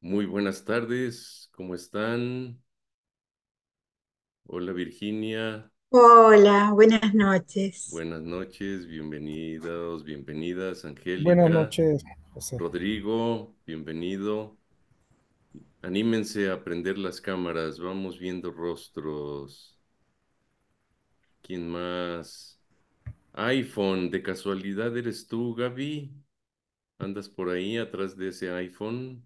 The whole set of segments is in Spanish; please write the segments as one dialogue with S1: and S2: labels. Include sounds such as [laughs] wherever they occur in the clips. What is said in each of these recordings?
S1: Muy buenas tardes, ¿cómo están? Hola Virginia.
S2: Hola, buenas noches.
S1: Buenas noches, bienvenidos, bienvenidas, Angélica. Buenas noches, Rodrigo, bienvenido. Anímense a prender las cámaras, vamos viendo rostros. ¿Quién más? iPhone, de casualidad eres tú, Gaby. ¿Andas por ahí atrás de ese iPhone?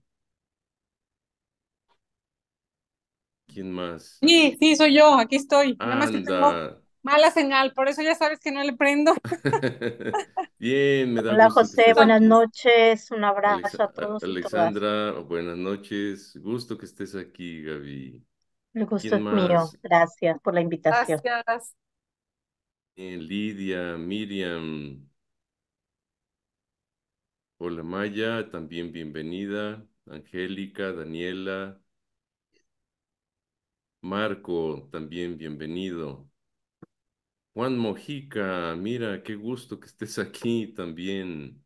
S1: ¿Quién más?
S3: Sí, sí, soy yo, aquí estoy. Nada más Mala señal, por eso ya sabes que no le prendo.
S1: [laughs] Bien, me da Hola José, buenas
S3: noches, un abrazo a todos. Alexandra,
S1: buenas noches, gusto que estés aquí, Gaby. El gusto es mío,
S3: gracias por la invitación. Gracias.
S1: Lidia, Miriam. Hola Maya, también bienvenida. Angélica, Daniela. Marco, también bienvenido. Juan Mojica, mira, qué gusto que estés aquí también.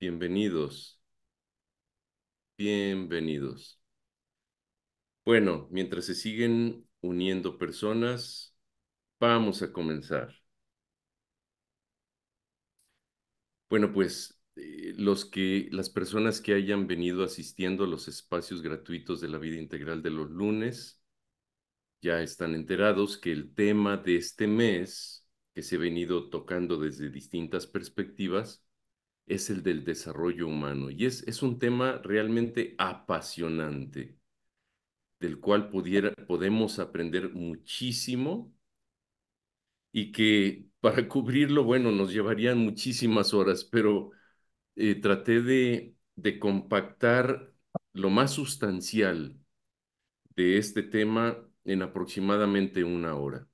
S1: Bienvenidos. Bienvenidos. Bueno, mientras se siguen uniendo personas, vamos a comenzar. Bueno, pues eh, los que las personas que hayan venido asistiendo a los espacios gratuitos de la vida integral de los lunes, ya están enterados que el tema de este mes, que se ha venido tocando desde distintas perspectivas, es el del desarrollo humano. Y es, es un tema realmente apasionante, del cual podemos aprender muchísimo y que [laughs] para cubrirlo, bueno, nos llevarían muchísimas horas, pero eh, traté de, de compactar lo más sustancial de este tema en aproximadamente una hora.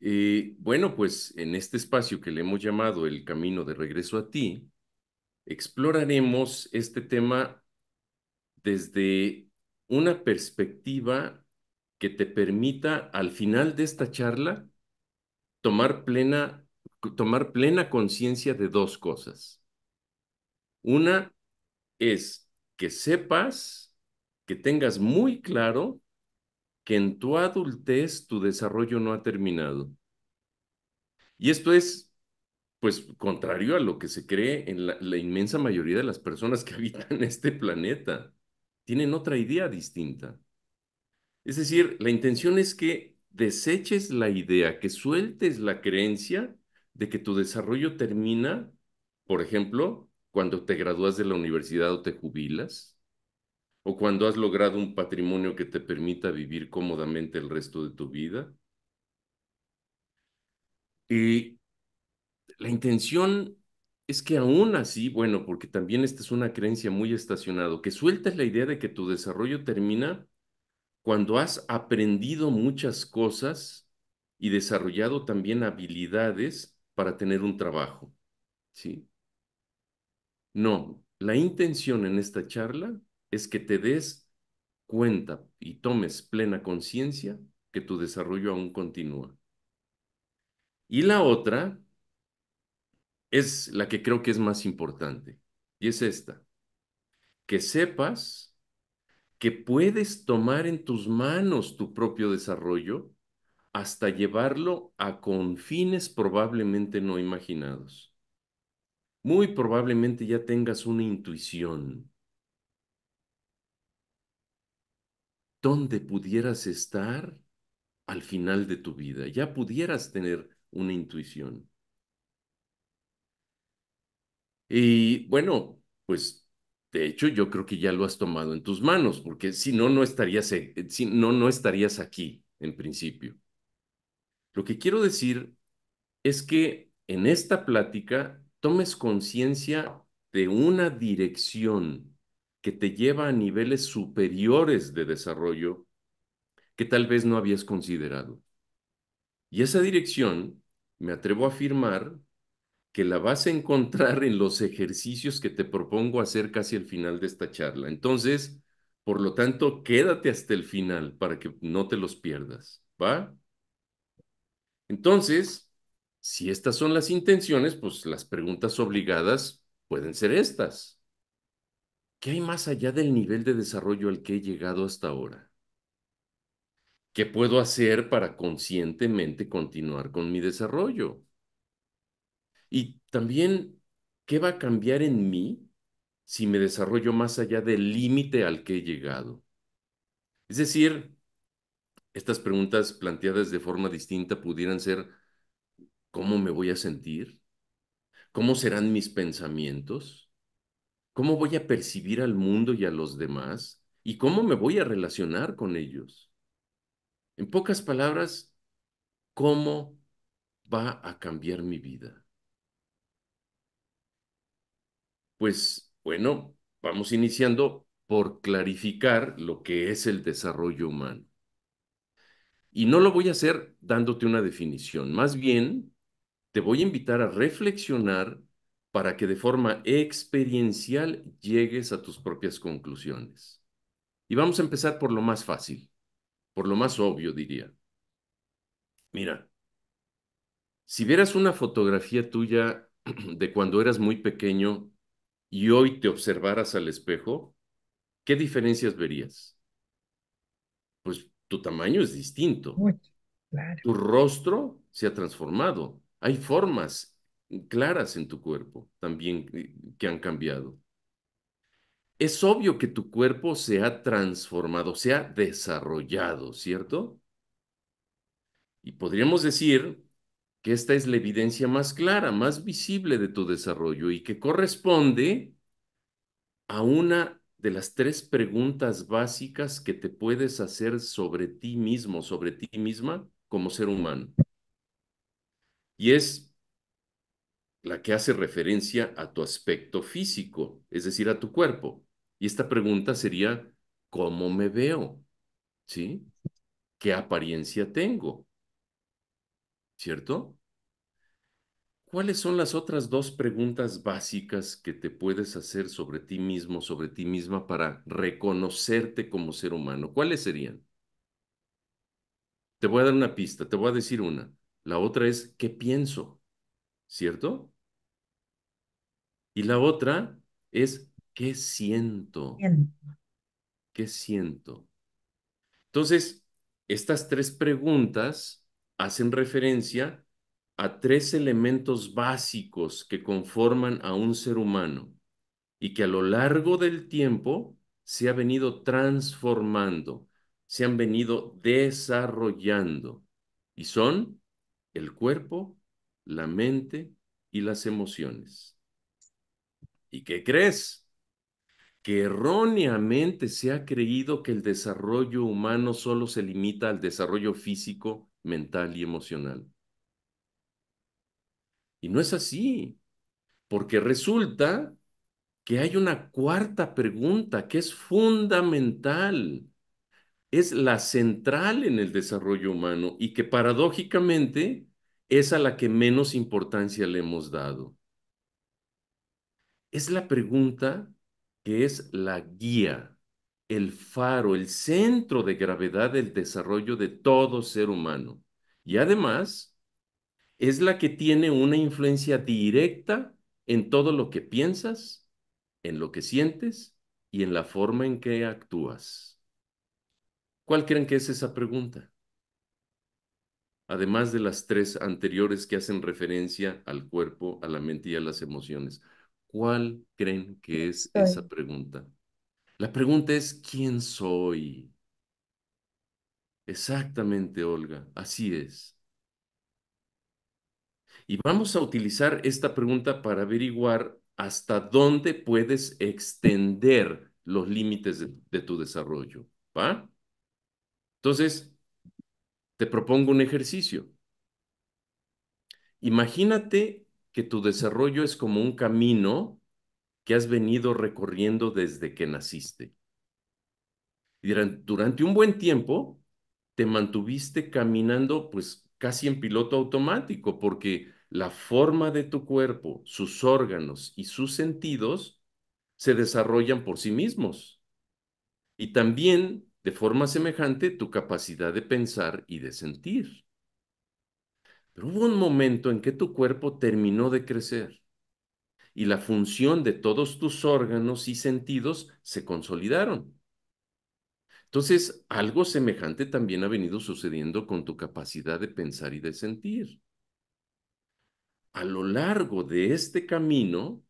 S1: y eh, bueno, pues en este espacio que le hemos llamado El Camino de Regreso a ti, exploraremos este tema desde una perspectiva que te permita al final de esta charla tomar plena tomar plena conciencia de dos cosas. Una es que sepas, que tengas muy claro que en tu adultez tu desarrollo no ha terminado. Y esto es, pues, contrario a lo que se cree en la, inmensa mayoría de las personas que [laughs] habitan este planeta. Tienen otra idea distinta. Es decir, la intención es que deseches la idea, que sueltes la creencia de que tu desarrollo termina, por ejemplo, cuando te gradúas de la universidad o te jubilas, o cuando has logrado un patrimonio que te permita vivir cómodamente el resto de tu vida. la intención es que aún así, bueno, porque también esta es una creencia muy estacionada, que sueltas la idea de que tu desarrollo termina cuando has aprendido muchas cosas y desarrollado también habilidades para tener un trabajo. ¿Sí? No, la intención en esta charla es que te des cuenta y tomes plena conciencia que tu desarrollo aún continúa. Y la otra es la que creo que es más importante, y es esta, que sepas que puedes tomar en tus manos tu propio desarrollo hasta llevarlo a confines probablemente no imaginados. Muy probablemente ya tengas una intuición, dónde pudieras estar al final de tu vida. Ya pudieras tener una intuición. Y bueno, pues de hecho yo creo que ya lo has tomado en tus manos, porque si no, no estarías, e, eh, si no, no estarías aquí en principio. Lo que quiero decir es que en esta plática tomes conciencia de una dirección te lleva a niveles superiores de desarrollo que tal vez no habías considerado. Y esa dirección, me atrevo a afirmar, que la vas a encontrar en los ejercicios que te propongo hacer casi al final de esta charla. Entonces, por lo tanto, quédate hasta el final para que no te los pierdas, ¿va? Entonces, si estas son las intenciones, pues las preguntas obligadas pueden ser estas. ¿Qué hay más allá del nivel de desarrollo al que he llegado hasta ahora? ¿Qué puedo hacer para conscientemente continuar con mi desarrollo? Y también, ¿qué va a cambiar en mí si me desarrollo más allá del límite al que he llegado? Es decir, estas preguntas planteadas de forma distinta pudieran ser, ¿cómo me voy a sentir? ¿Cómo serán mis pensamientos? ¿Cómo voy a percibir al mundo y a los demás? ¿Y cómo me voy a relacionar con ellos? En pocas palabras, ¿cómo va a cambiar mi vida? Pues bueno, vamos iniciando por clarificar lo que es el desarrollo humano. Y no lo voy a hacer dándote una definición, más bien te voy a invitar a reflexionar para que de forma experiencial llegues a tus propias conclusiones. Y vamos a empezar por lo más fácil, por lo más obvio, diría. Mira, si vieras una fotografía tuya [clears throat] de cuando eras muy pequeño y hoy te observaras al espejo, ¿qué diferencias verías? Pues tu tamaño es distinto. Tu rostro se ha transformado. Hay formas, claras en tu cuerpo también eh, que han cambiado. Es obvio que tu cuerpo se ha transformado, se ha desarrollado, ¿cierto? Y podríamos decir que esta es la evidencia más clara, más visible de tu desarrollo y que corresponde a una de las tres preguntas básicas que te puedes hacer sobre ti mismo, sobre ti misma como ser humano. Y es, la que hace referencia a tu aspecto físico, es decir, a tu cuerpo. Y esta pregunta sería, ¿cómo me veo? ¿Sí? ¿Qué apariencia tengo? ¿Cierto? ¿Cuáles son las otras dos preguntas básicas que te puedes hacer sobre ti mismo, sobre ti misma para reconocerte como ser humano? ¿Cuáles serían? Te voy a dar una pista, te voy a decir una. La otra es, ¿qué pienso? ¿cierto? Y la otra es ¿qué siento? ¿Qué siento? Entonces, estas tres preguntas hacen referencia a tres elementos básicos que conforman a un ser humano y que a lo largo del tiempo se ha venido transformando, se han venido desarrollando y son el cuerpo, la mente y las emociones. ¿Y qué crees? Que erróneamente se ha creído que el desarrollo humano solo se limita al desarrollo físico, mental y emocional. Y no es así, porque resulta que hay una cuarta pregunta que es fundamental, es la central en el desarrollo humano y que paradójicamente es a la que menos importancia le hemos dado. Es la pregunta que es la guía, el faro, el centro de gravedad del desarrollo de todo ser humano. Y además, es la que tiene una influencia directa en todo lo que piensas, en lo que sientes y en la forma en que actúas. ¿Cuál creen que es esa pregunta? además de las tres anteriores que hacen referencia al cuerpo, a la mente y a las emociones. ¿Cuál creen que es esa pregunta? La pregunta es, ¿quién soy? Exactamente, Olga, así es. Y vamos a utilizar esta pregunta para averiguar hasta dónde puedes extender los límites de, de tu desarrollo, ¿va? Entonces, te propongo un ejercicio. Imagínate que tu desarrollo es como un camino que has venido recorriendo desde que naciste. Durante un buen tiempo te mantuviste caminando pues casi en piloto automático porque la forma de tu cuerpo, sus órganos y sus sentidos se desarrollan por sí mismos. Y también de forma semejante tu capacidad de pensar y de sentir. Pero hubo un momento en que tu cuerpo terminó de crecer y la función de todos tus órganos y sentidos se consolidaron. Entonces, algo semejante también ha venido sucediendo con tu capacidad de pensar y de sentir. A lo largo de este camino,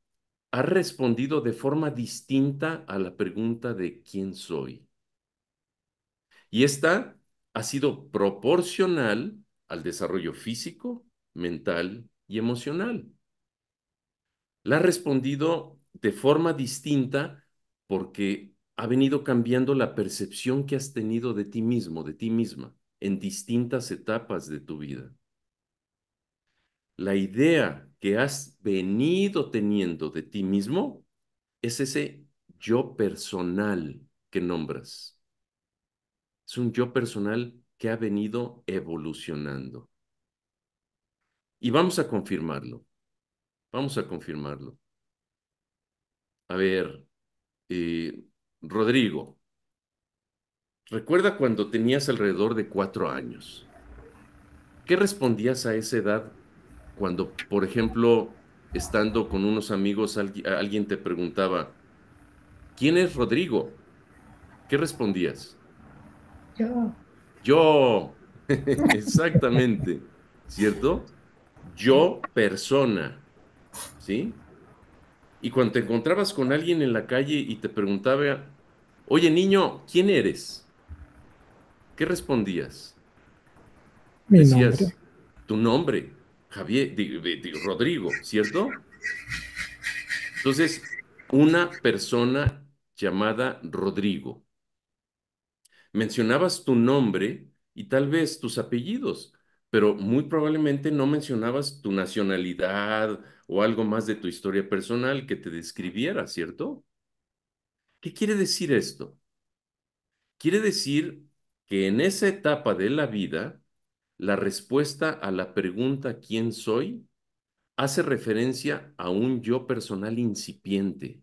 S1: ha respondido de forma distinta a la pregunta de quién soy. Y esta ha sido proporcional al desarrollo físico, mental y emocional. La ha respondido de forma distinta porque ha venido cambiando la percepción que has tenido de ti mismo, de ti misma, en distintas etapas de tu vida. La idea que has venido teniendo de ti mismo es ese yo personal que nombras es un yo personal que ha venido evolucionando. Y vamos a confirmarlo. Vamos a confirmarlo. A ver, eh, Rodrigo, recuerda cuando tenías alrededor de cuatro años. ¿Qué respondías a esa edad cuando, por ejemplo, estando con unos amigos, alguien te preguntaba, ¿quién es Rodrigo? ¿Qué respondías? Yo. Yo. [laughs] Exactamente. ¿Cierto? Yo persona. ¿Sí? Y cuando te encontrabas con alguien en la calle y te preguntaba, oye niño, ¿quién eres? ¿Qué respondías? Mi Decías, nombre. tu nombre, Javier, Rodrigo, ¿cierto? Entonces, una persona llamada Rodrigo mencionabas tu nombre y tal vez tus apellidos, pero muy probablemente no mencionabas tu nacionalidad o algo más de tu historia personal que te describiera, ¿cierto? ¿Qué quiere decir esto? Quiere decir que en esa etapa de la vida, la respuesta a la pregunta ¿quién soy? hace referencia a un yo personal incipiente,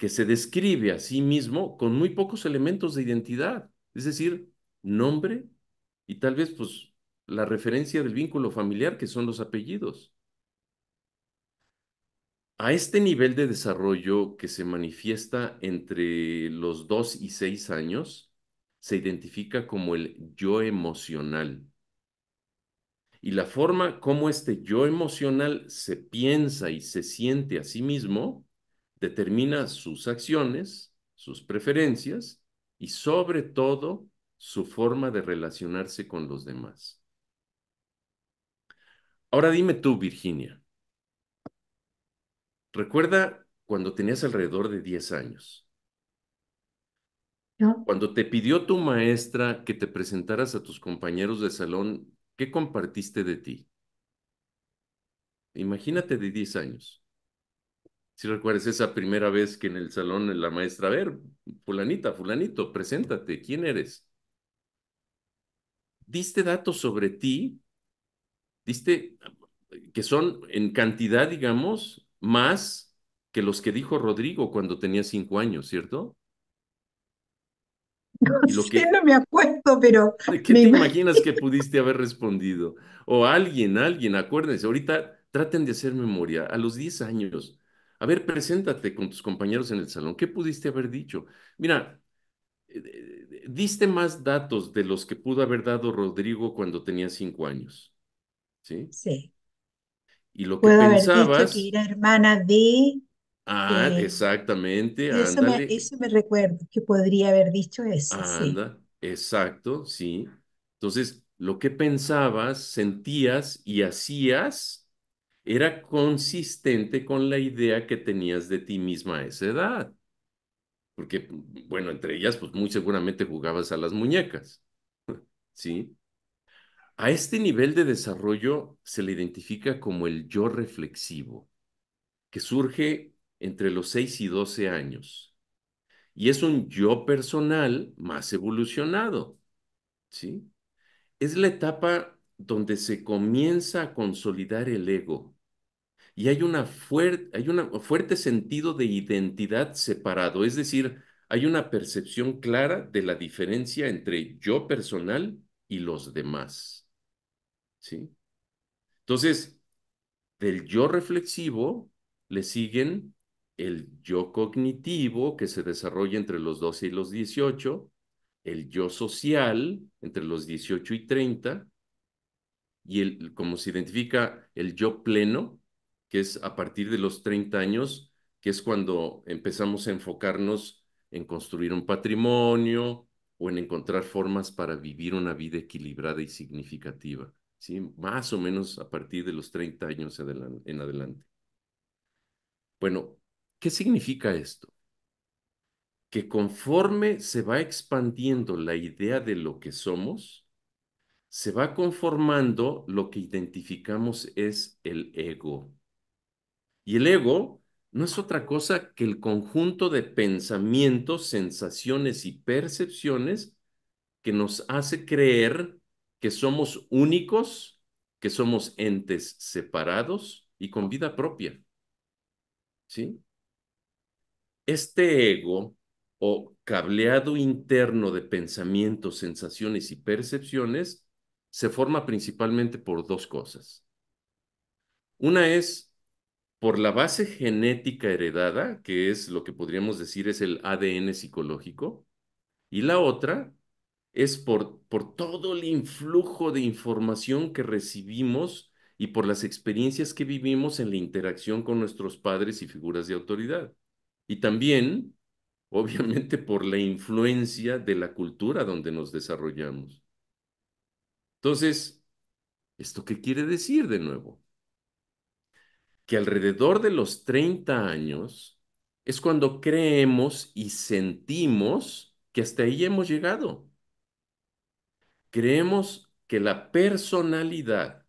S1: que se describe a sí mismo con muy pocos elementos de identidad, es decir, nombre y tal vez pues la referencia del vínculo familiar que son los apellidos. A este nivel de desarrollo que se manifiesta entre los dos y seis años, se identifica como el yo emocional. Y la forma como este yo emocional se piensa y se siente a sí mismo determina sus acciones, sus preferencias y sobre todo su forma de relacionarse con los demás. Ahora dime tú, Virginia, recuerda cuando tenías alrededor de 10 años. Cuando te pidió tu maestra que te presentaras a tus compañeros de salón, ¿qué compartiste de ti? Imagínate de 10 años. Si recuerdas esa primera vez que en el salón la maestra, a ver, fulanita, fulanito, preséntate, ¿quién eres? Diste datos sobre ti, diste que son en cantidad, digamos, más que los que dijo Rodrigo cuando tenía cinco años, ¿cierto?
S2: No, que, no me acuerdo, pero... ¿Qué te imaginas que
S1: [laughs] pudiste haber respondido? O alguien, alguien, acuérdense, ahorita traten de hacer memoria. A los 10 años, a ver, preséntate con tus compañeros en el salón. ¿Qué pudiste haber dicho? Mira, eh, eh, diste más datos de los que pudo haber dado Rodrigo cuando tenía cinco años. ¿Sí? Sí. Y lo que haber pensabas. Dicho
S2: que era hermana de.
S1: Ah, exactamente. Eso me,
S2: recuerdo, que podría haber dicho eso.
S1: Anda, exacto, sí. Entonces, lo que pensabas, sentías y hacías era consistente con la idea que tenías de ti misma a esa edad. Porque, bueno, entre ellas, pues muy seguramente jugabas a las muñecas. [laughs] ¿Sí? A este nivel de desarrollo se le identifica como el yo reflexivo, que surge entre los 6 y 12 años. Y es un yo personal más evolucionado. ¿Sí? Es la etapa donde se comienza a consolidar el ego y hay, una hay un fuerte sentido de identidad separado, es decir, hay una percepción clara de la diferencia entre yo personal y los demás. ¿Sí? Entonces, del yo reflexivo le siguen el yo cognitivo que se desarrolla entre los 12 y los 18, el yo social entre los 18 y 30, y como se identifica el yo pleno, que es a partir de los 30 años, que es cuando empezamos a enfocarnos en construir un patrimonio o en encontrar formas para vivir una vida equilibrada y significativa, ¿sí? más o menos a partir de los 30 años en adelante. Bueno, ¿qué significa esto? Que conforme se va expandiendo la idea de lo que somos, se va conformando lo que identificamos es el ego. Y el ego no es otra cosa que el conjunto de pensamientos, sensaciones y percepciones que nos hace creer que somos únicos, que somos entes separados y con vida propia. ¿Sí? Este ego o cableado interno de pensamientos, sensaciones y percepciones se forma principalmente por dos cosas. Una es por la base genética heredada, que es lo que podríamos decir es el ADN psicológico, y la otra es por, por todo el influjo de información que recibimos y por las experiencias que vivimos en la interacción con nuestros padres y figuras de autoridad. Y también, obviamente, por la influencia de la cultura donde nos desarrollamos. Entonces, ¿esto qué quiere decir de nuevo? Que alrededor de los 30 años es cuando creemos y sentimos que hasta ahí hemos llegado. Creemos que la personalidad,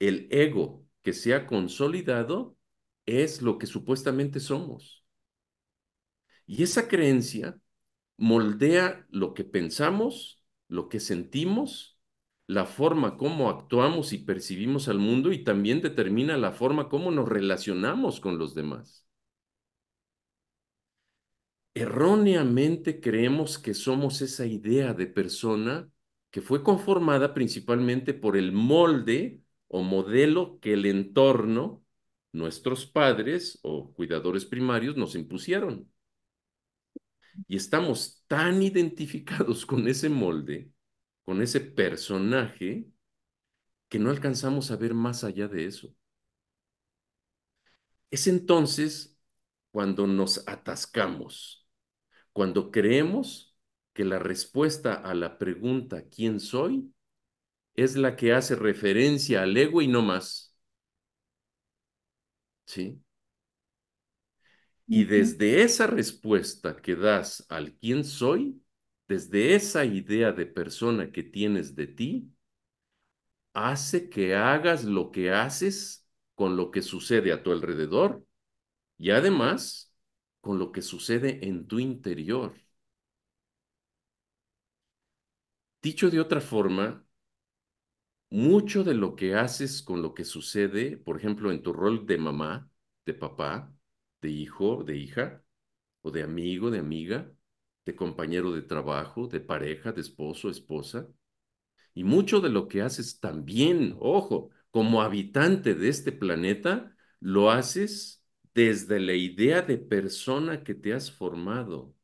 S1: el ego que se ha consolidado, es lo que supuestamente somos. Y esa creencia moldea lo que pensamos, lo que sentimos la forma como actuamos y percibimos al mundo y también determina la forma como nos relacionamos con los demás. Erróneamente creemos que somos esa idea de persona que fue conformada principalmente por el molde o modelo que el entorno, nuestros padres o cuidadores primarios nos impusieron. Y estamos tan identificados con ese molde con ese personaje que no alcanzamos a ver más allá de eso. Es entonces cuando nos atascamos, cuando creemos que la respuesta a la pregunta ¿quién soy? es la que hace referencia al ego y no más. ¿Sí? Y desde esa respuesta que das al quién soy, desde esa idea de persona que tienes de ti, hace que hagas lo que haces con lo que sucede a tu alrededor y además con lo que sucede en tu interior. Dicho de otra forma, mucho de lo que haces con lo que sucede, por ejemplo, en tu rol de mamá, de papá, de hijo, de hija, o de amigo, de amiga, de compañero de trabajo, de pareja, de esposo, esposa. Y mucho de lo que haces también, ojo, como habitante de este planeta, lo haces desde la idea de persona que te has formado.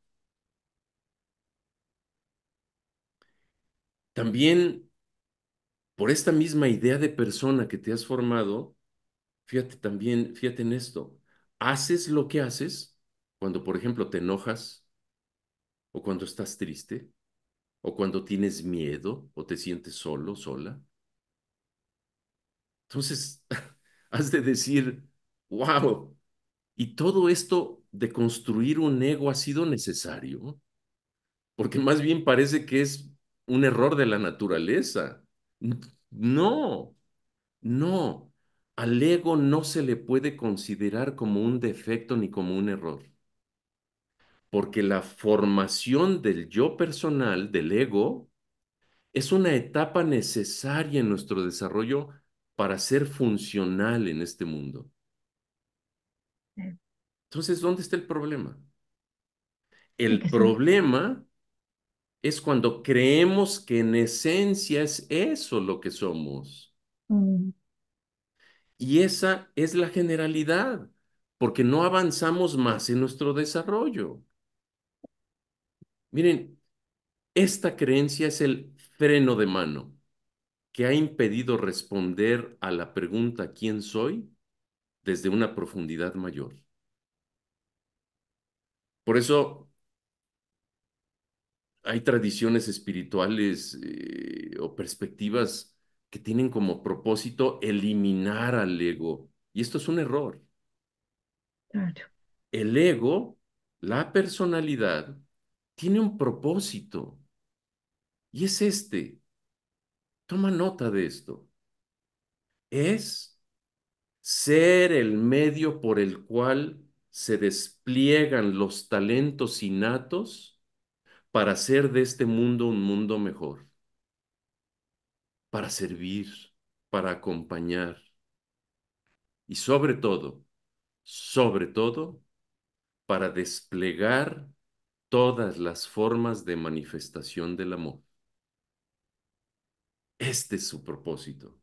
S1: También, por esta misma idea de persona que te has formado, fíjate también, fíjate en esto, haces lo que haces cuando, por ejemplo, te enojas, o cuando estás triste, o cuando tienes miedo, o te sientes solo, sola. Entonces, [laughs] has de decir, wow, y todo esto de construir un ego ha sido necesario, porque más bien parece que es un error de la naturaleza. No, no, al ego no se le puede considerar como un defecto ni como un error porque la formación del yo personal, del ego, es una etapa necesaria en nuestro desarrollo para ser funcional en este mundo. Entonces, ¿dónde está el problema? El problema es cuando creemos que en esencia es eso lo que somos. Mm. Y esa es la generalidad, porque no avanzamos más en nuestro desarrollo. Miren, esta creencia es el freno de mano que ha impedido responder a la pregunta ¿quién soy? desde una profundidad mayor. Por eso hay tradiciones espirituales eh, o perspectivas que tienen como propósito eliminar al ego. Y esto es un error. El ego, la personalidad, tiene un propósito y es este. Toma nota de esto. Es ser el medio por el cual se despliegan los talentos innatos para hacer de este mundo un mundo mejor, para servir, para acompañar y sobre todo, sobre todo, para desplegar todas las formas de manifestación del amor. Este es su propósito.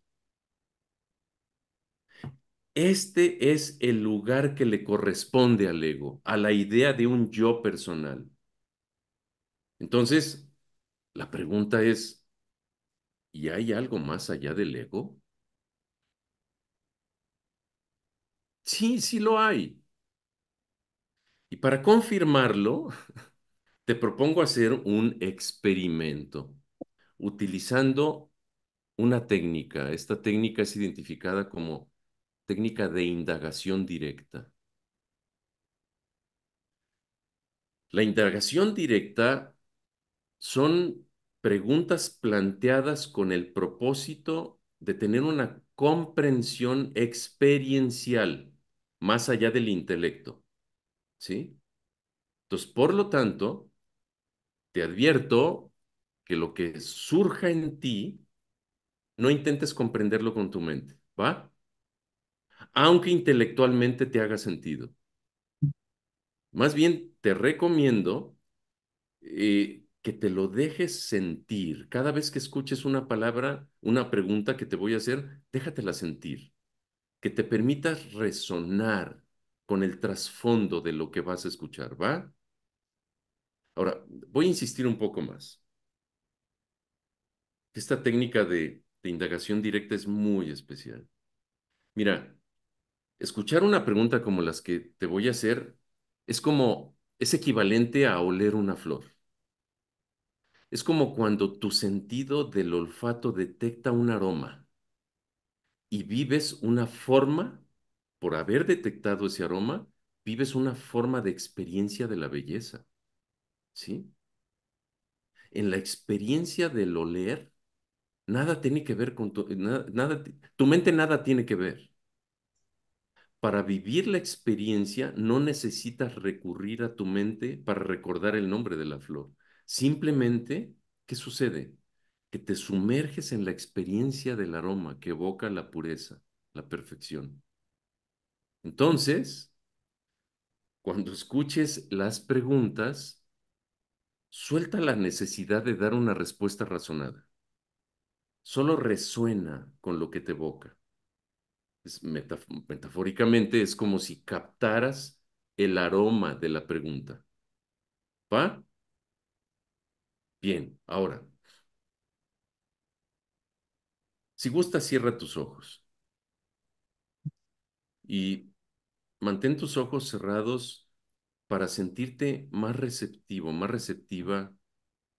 S1: Este es el lugar que le corresponde al ego, a la idea de un yo personal. Entonces, la pregunta es, ¿y hay algo más allá del ego? Sí, sí lo hay. Y para confirmarlo, [laughs] Te propongo hacer un experimento utilizando una técnica. Esta técnica es identificada como técnica de indagación directa. La indagación directa son preguntas planteadas con el propósito de tener una comprensión experiencial más allá del intelecto. ¿Sí? Entonces, por lo tanto, te advierto que lo que surja en ti, no intentes comprenderlo con tu mente, ¿va? Aunque intelectualmente te haga sentido. Más bien, te recomiendo eh, que te lo dejes sentir. Cada vez que escuches una palabra, una pregunta que te voy a hacer, déjatela sentir. Que te permitas resonar con el trasfondo de lo que vas a escuchar, ¿va? Ahora, voy a insistir un poco más. Esta técnica de, indagación directa es muy especial. Mira, escuchar una pregunta como las que te voy a hacer es como, es equivalente a oler una flor. Es como cuando tu sentido del olfato detecta un aroma y vives una forma, por haber detectado ese aroma, vives una forma de experiencia de la belleza. ¿sí? En la experiencia del oler, nada tiene que ver con tu, eh, nada, tu mente, nada tiene que ver. Para vivir la experiencia no necesitas recurrir a tu mente para recordar el nombre de la flor. Simplemente, ¿qué sucede? Que te sumerges en la experiencia del aroma que evoca la pureza, la perfección. Entonces, cuando escuches las preguntas, Suelta la necesidad de dar una respuesta razonada. Solo resuena con lo que te evoca. Es metafóricamente es como si captaras el aroma de la pregunta. ¿Va? Bien, ahora. Si gusta, cierra tus ojos. Y mantén tus ojos cerrados para sentirte más receptivo, más receptiva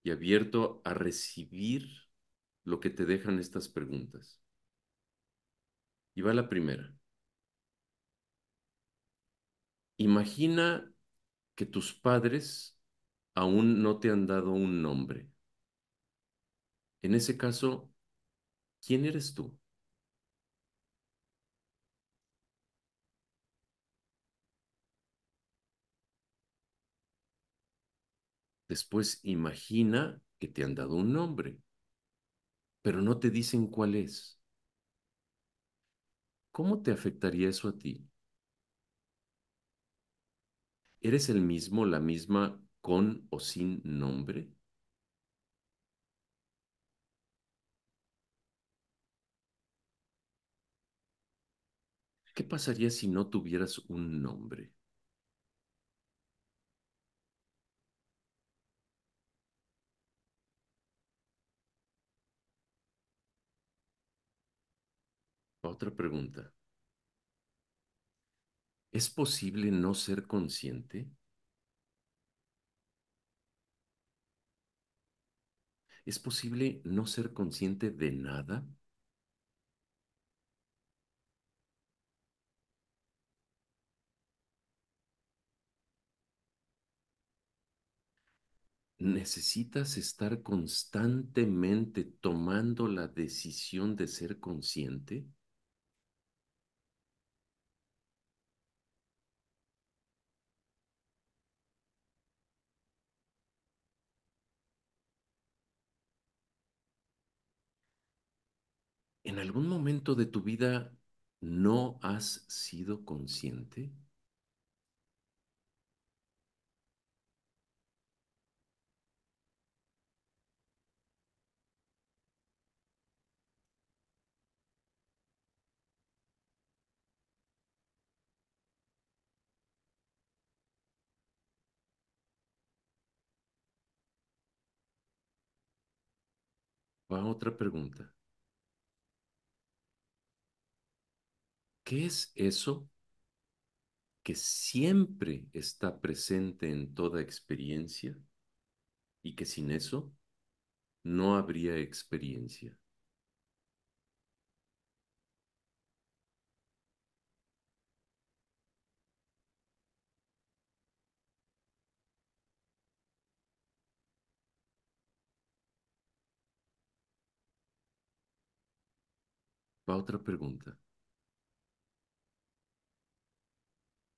S1: y abierto a recibir lo que te dejan estas preguntas. Y va la primera. Imagina que tus padres aún no te han dado un nombre. En ese caso, ¿quién eres tú? Después imagina que te han dado un nombre, pero no te dicen cuál es. ¿Cómo te afectaría eso a ti? ¿Eres el mismo, la misma con o sin nombre? ¿Qué pasaría si no tuvieras un nombre? Otra pregunta. ¿Es posible no ser consciente? ¿Es posible no ser consciente de nada? necesitas estar constantemente tomando la decisión de ser consciente? ¿En algún momento de tu vida no has sido consciente? Va otra pregunta. ¿Qué es eso que siempre está presente en toda experiencia y que sin eso no habría experiencia? otra pregunta.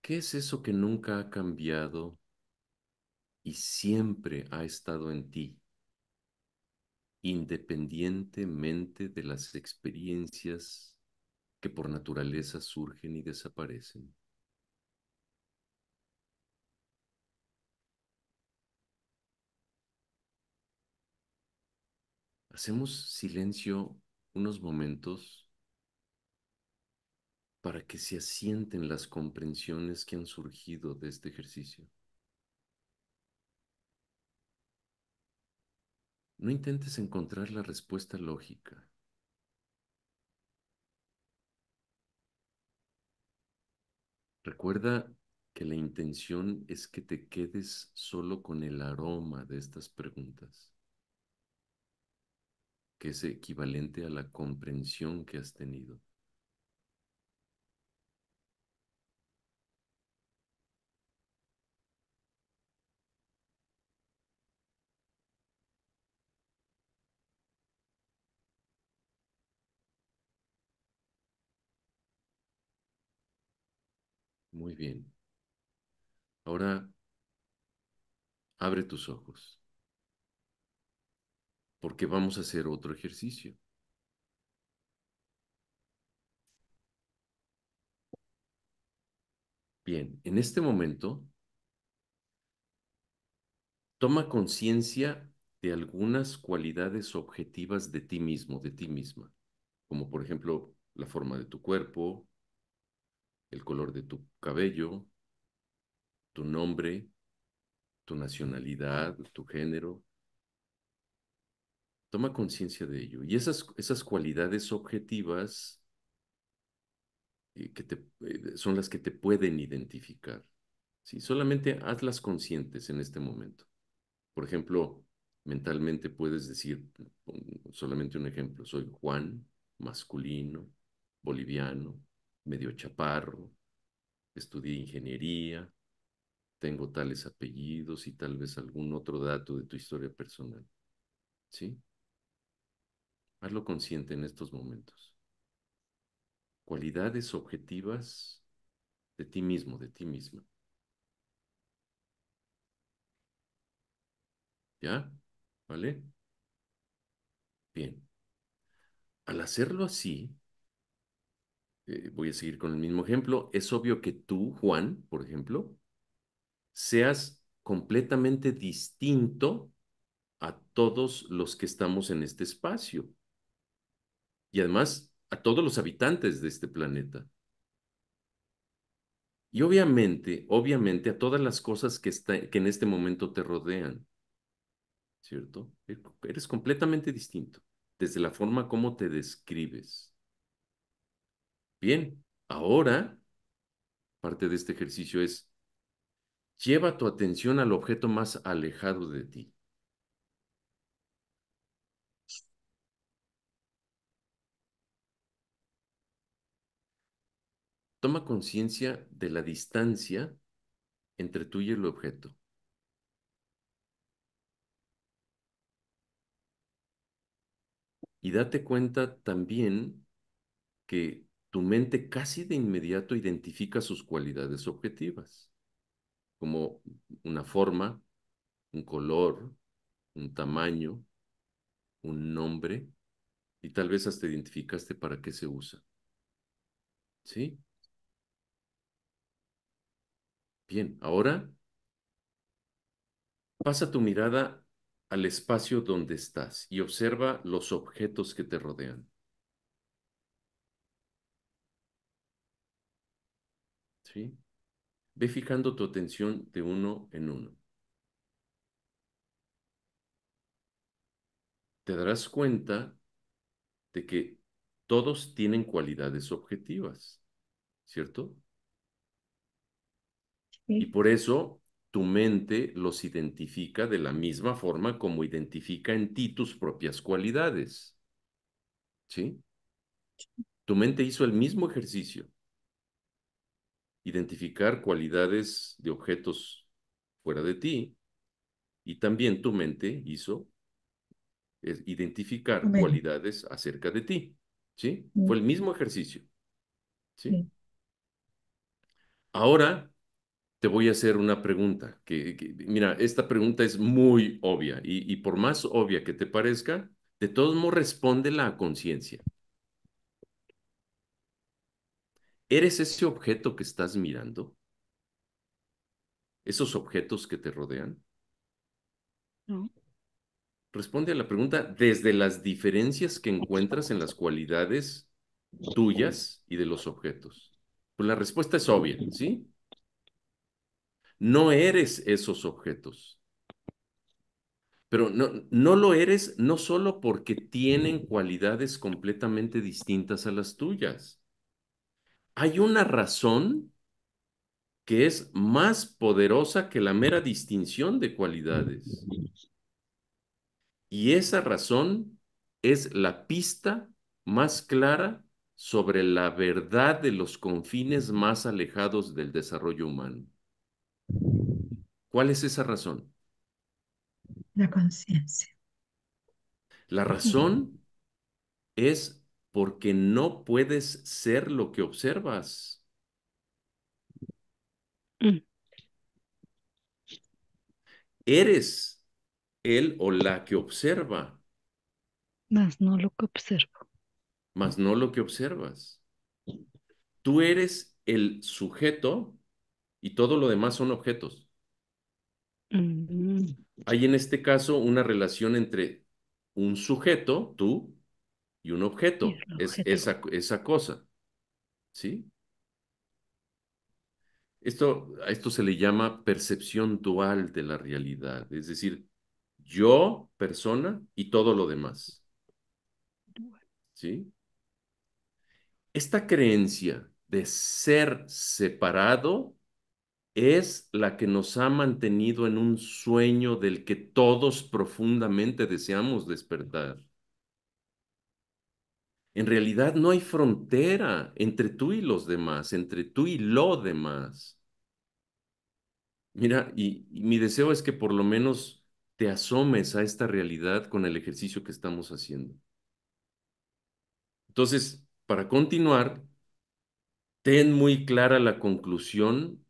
S1: ¿Qué es eso que nunca ha cambiado y siempre ha estado en ti, independientemente de las experiencias que por naturaleza surgen y desaparecen? Hacemos silencio unos momentos para que se asienten las comprensiones que han surgido de este ejercicio. No intentes encontrar la respuesta lógica. Recuerda que la intención es que te quedes solo con el aroma de estas preguntas, que es equivalente a la comprensión que has tenido. bien. Ahora abre tus ojos, porque vamos a hacer otro ejercicio. Bien, en este momento, toma conciencia de algunas cualidades objetivas de ti mismo, de ti misma, como por ejemplo la forma de tu cuerpo, el color de tu cabello, tu nombre, tu nacionalidad, tu género. Toma conciencia de ello. Y esas, esas cualidades objetivas eh, que eh, son las que te pueden identificar. Solamente hazlas conscientes en este momento. Por ejemplo, mentalmente puedes decir, mm, solamente un ejemplo, soy Juan, masculino, boliviano, medio chaparro, estudié ingeniería, tengo tales apellidos y tal vez algún otro dato de tu historia personal. ¿Sí? Hazlo consciente en estos momentos. Cualidades objetivas de ti mismo, de ti misma. ¿Ya? ¿Vale? Bien. Al hacerlo así, eh, voy a seguir con el mismo ejemplo, es obvio que tú, Juan, por ejemplo, seas completamente distinto a todos los que estamos en este espacio y además a todos los habitantes de este planeta. Y obviamente, obviamente a todas las cosas que, que en este momento te rodean, ¿cierto? E, eres completamente distinto desde la forma como te describes. Bien, ahora parte de este ejercicio es lleva tu atención al objeto más alejado de ti. Toma conciencia de la distancia entre tú y el objeto. Y date cuenta también que tu mente casi de inmediato identifica sus cualidades objetivas, como una forma, un color, un tamaño, un nombre, y tal vez hasta identificaste para qué se usa. ¿Sí? Bien, ahora pasa tu mirada al espacio donde estás y observa los objetos que te rodean. ¿sí? Ve fijando tu atención de uno en uno. Te darás cuenta de que todos tienen cualidades objetivas, ¿cierto? Y por eso tu mente los identifica de la misma forma como identifica en ti tus propias cualidades. ¿Sí? Tu mente hizo el mismo ejercicio identificar cualidades de objetos fuera de ti y también tu mente hizo identificar cualidades acerca de ti. ¿Sí? Mm. Fue el mismo ejercicio. ¿Sí? Ahora te voy a hacer una pregunta. Que, mira, esta pregunta es muy obvia y, y, por más obvia que te parezca, de todos modos responde la conciencia. ¿Eres ese objeto que estás mirando? ¿Esos objetos que te rodean? Responde a la pregunta desde las diferencias que encuentras en las cualidades tuyas y de los objetos. Pues la respuesta es obvia, ¿sí? No eres esos objetos. Pero no, no lo eres no solo porque tienen cualidades completamente distintas a las tuyas hay una razón que es más poderosa que la mera distinción de cualidades. Y esa razón es la pista más clara sobre la verdad de los confines más alejados del desarrollo humano. ¿Cuál es esa razón?
S4: La conciencia.
S1: La razón es porque no puedes ser lo que observas. Mm. Eres él o la que observa.
S5: Más no lo que observo.
S1: Más no lo que observas. Tú eres el sujeto y todo lo demás son objetos.
S5: Mm.
S1: Hay en este caso una relación entre un sujeto, tú, y un objeto, es, Esa, cosa. ¿Sí? Esto, a esto se le llama percepción dual de la realidad, es decir, yo, persona y todo lo demás. ¿Sí? Esta creencia de ser separado es la que nos ha mantenido en un sueño del que todos profundamente deseamos despertar. En realidad no hay frontera entre tú y los demás, entre tú y lo demás. Mira, y, mi deseo es que por lo menos te asomes a esta realidad con el ejercicio que estamos haciendo. Entonces, para continuar, ten muy clara la conclusión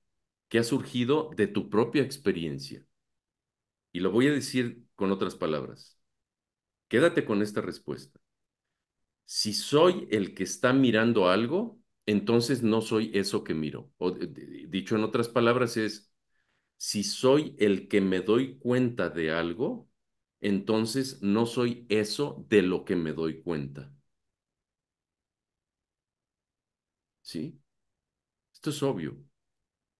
S1: que ha surgido de tu propia experiencia. Y lo voy a decir con otras palabras. Quédate con esta respuesta si soy el que está mirando algo, entonces no soy eso que miro. O, eh, dicho en otras palabras es, si soy el que me doy cuenta de algo, entonces no soy eso de lo que me doy cuenta. ¿Sí? Esto es obvio.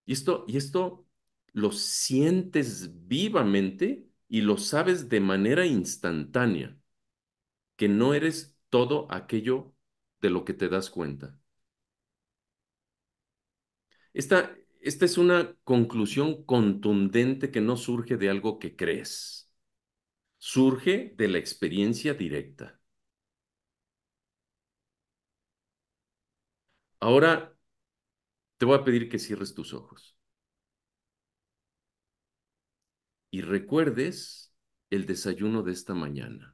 S1: Y esto, y esto lo sientes vivamente y lo sabes de manera instantánea, que no eres todo aquello de lo que te das cuenta. Esta, esta es una conclusión contundente que no surge de algo que crees, surge de la experiencia directa. Ahora te voy a pedir que cierres tus ojos y recuerdes el desayuno de esta mañana.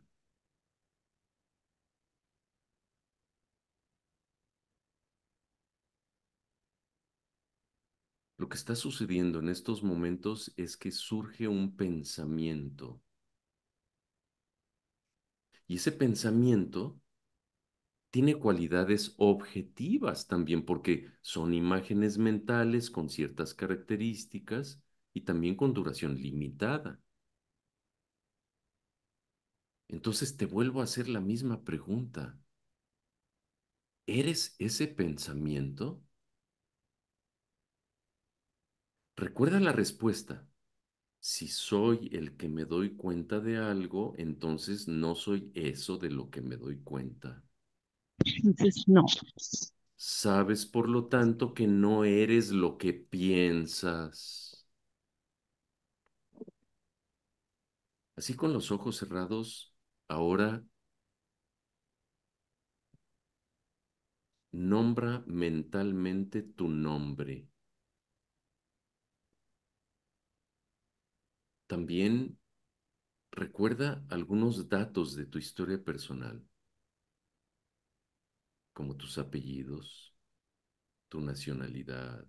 S1: Lo que está sucediendo en estos momentos es que surge un pensamiento. Y ese pensamiento tiene cualidades objetivas también, porque son imágenes mentales con ciertas características y también con duración limitada. Entonces te vuelvo a hacer la misma pregunta. ¿Eres ese pensamiento? Recuerda la respuesta. Si soy el que me doy cuenta de algo, entonces no soy eso de lo que me doy cuenta.
S5: Entonces no.
S1: Sabes, por lo tanto, que no eres lo que piensas. Así con los ojos cerrados, ahora nombra mentalmente tu nombre. También recuerda algunos datos de tu historia personal, como tus apellidos, tu nacionalidad,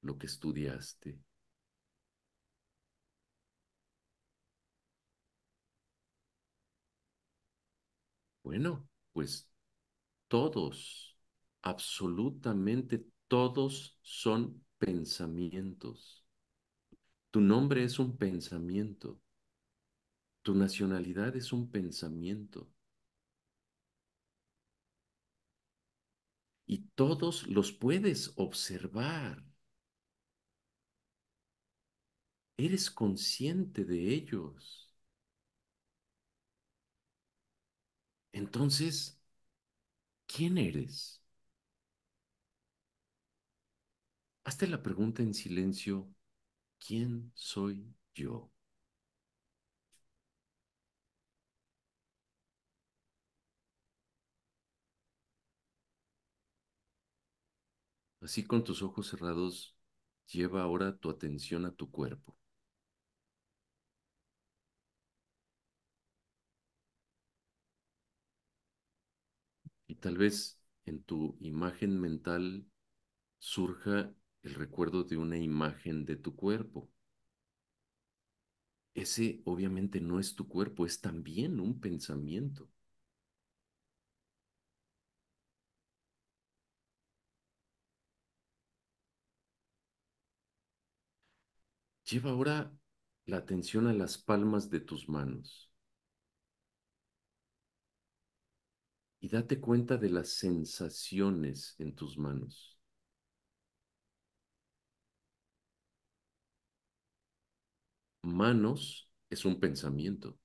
S1: lo que estudiaste. Bueno, pues todos, absolutamente todos son pensamientos. Tu nombre es un pensamiento. Tu nacionalidad es un pensamiento. Y todos los puedes observar. Eres consciente de ellos. Entonces, ¿quién eres? Hazte la pregunta en silencio ¿Quién soy yo? Así con tus ojos cerrados, lleva ahora tu atención a tu cuerpo. Y tal vez en tu imagen mental surja el recuerdo de una imagen de tu cuerpo. Ese obviamente no es tu cuerpo, es también un pensamiento. Lleva ahora la atención a las palmas de tus manos y date cuenta de las sensaciones en tus manos. manos es un pensamiento.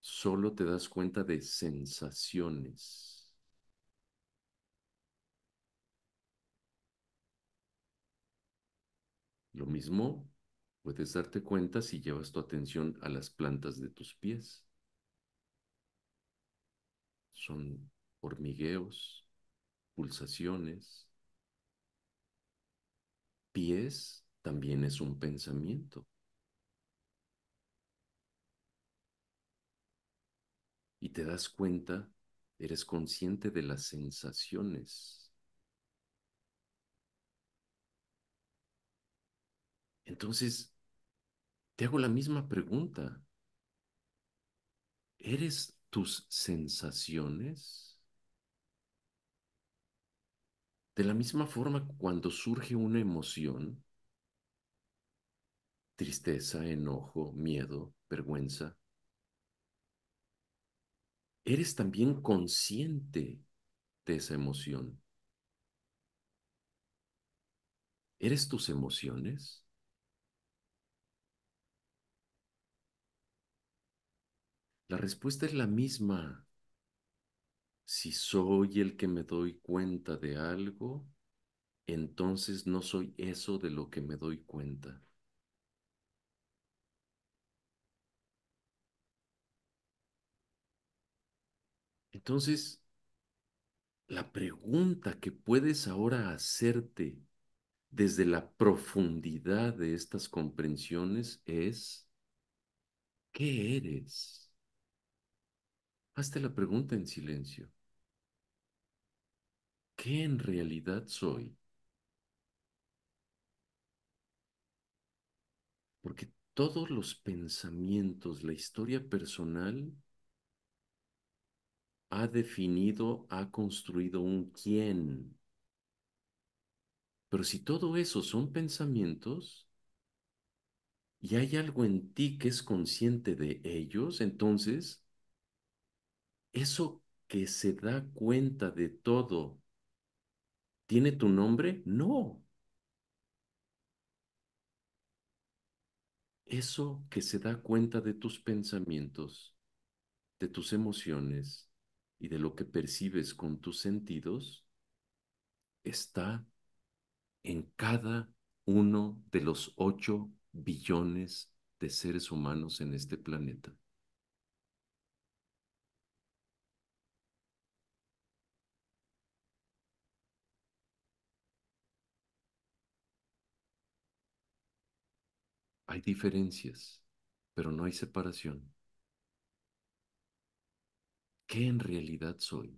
S1: Solo te das cuenta de sensaciones. Lo mismo puedes darte cuenta si llevas tu atención a las plantas de tus pies. Son hormigueos, pulsaciones, pies también es un pensamiento. Y te das cuenta, eres consciente de las sensaciones. Entonces, te hago la misma pregunta. ¿Eres tus sensaciones? De la misma forma, cuando surge una emoción, tristeza, enojo, miedo, vergüenza. Eres también consciente de esa emoción. ¿Eres tus emociones? La respuesta es la misma. Si soy el que me doy cuenta de algo, entonces no soy eso de lo que me doy cuenta. Entonces, la pregunta que puedes ahora hacerte desde la profundidad de estas comprensiones es, ¿qué eres? Hazte la pregunta en silencio. ¿Qué en realidad soy? Porque todos los pensamientos, la historia personal, ha definido, ha construido un quién. Pero si todo eso son pensamientos y hay algo en ti que es consciente de ellos, entonces eso que se da cuenta de todo, ¿tiene tu nombre? No. Eso que se da cuenta de tus pensamientos, de tus emociones, y de lo que percibes con tus sentidos está en cada uno de los ocho billones de seres humanos en este planeta. Hay diferencias, pero no hay separación. ¿Qué en realidad soy?